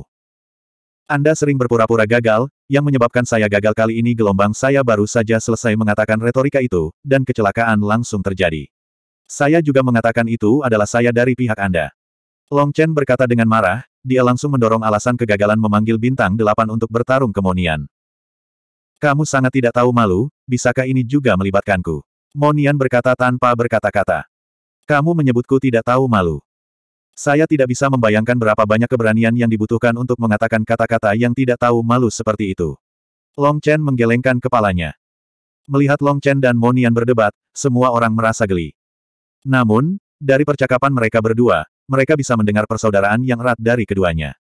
Speaker 1: Anda sering berpura-pura gagal, yang menyebabkan saya gagal kali ini gelombang saya baru saja selesai mengatakan retorika itu, dan kecelakaan langsung terjadi. Saya juga mengatakan itu adalah saya dari pihak Anda. Long Chen berkata dengan marah, dia langsung mendorong alasan kegagalan memanggil bintang delapan untuk bertarung kemonian. Kamu sangat tidak tahu malu, bisakah ini juga melibatkanku? Monian berkata tanpa berkata-kata. Kamu menyebutku tidak tahu malu. Saya tidak bisa membayangkan berapa banyak keberanian yang dibutuhkan untuk mengatakan kata-kata yang tidak tahu malu seperti itu. Long Chen menggelengkan kepalanya. Melihat Long Chen dan Monian berdebat, semua orang merasa geli. Namun, dari percakapan mereka berdua, mereka bisa mendengar persaudaraan yang erat dari keduanya.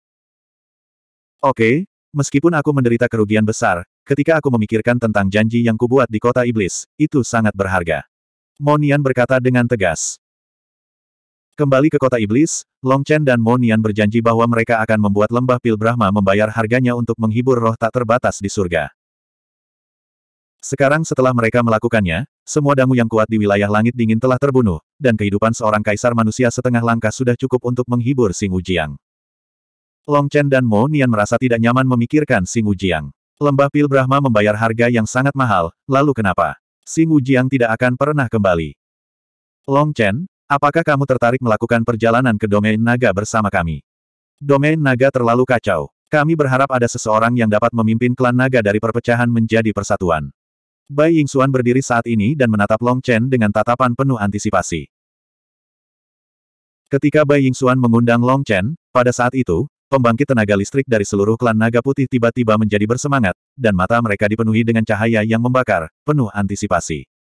Speaker 1: Oke, meskipun aku menderita kerugian besar, Ketika aku memikirkan tentang janji yang kubuat di kota iblis, itu sangat berharga. Monian berkata dengan tegas. Kembali ke kota iblis, Long Chen dan Monian berjanji bahwa mereka akan membuat lembah pil Brahma membayar harganya untuk menghibur roh tak terbatas di surga. Sekarang setelah mereka melakukannya, semua dangu yang kuat di wilayah langit dingin telah terbunuh, dan kehidupan seorang kaisar manusia setengah langkah sudah cukup untuk menghibur Sing Ujiang. Long Chen dan Mo Nian merasa tidak nyaman memikirkan Sing Ujiang. Lembah Pil Brahma membayar harga yang sangat mahal, lalu kenapa? Xing Wujiang tidak akan pernah kembali. Long Chen, apakah kamu tertarik melakukan perjalanan ke domain naga bersama kami? Domain naga terlalu kacau. Kami berharap ada seseorang yang dapat memimpin klan naga dari perpecahan menjadi persatuan. Bai Yingxuan berdiri saat ini dan menatap Long Chen dengan tatapan penuh antisipasi. Ketika Bai Yingxuan mengundang Long Chen, pada saat itu, pembangkit tenaga listrik dari seluruh klan naga putih tiba-tiba menjadi bersemangat, dan mata mereka dipenuhi dengan cahaya yang membakar, penuh antisipasi.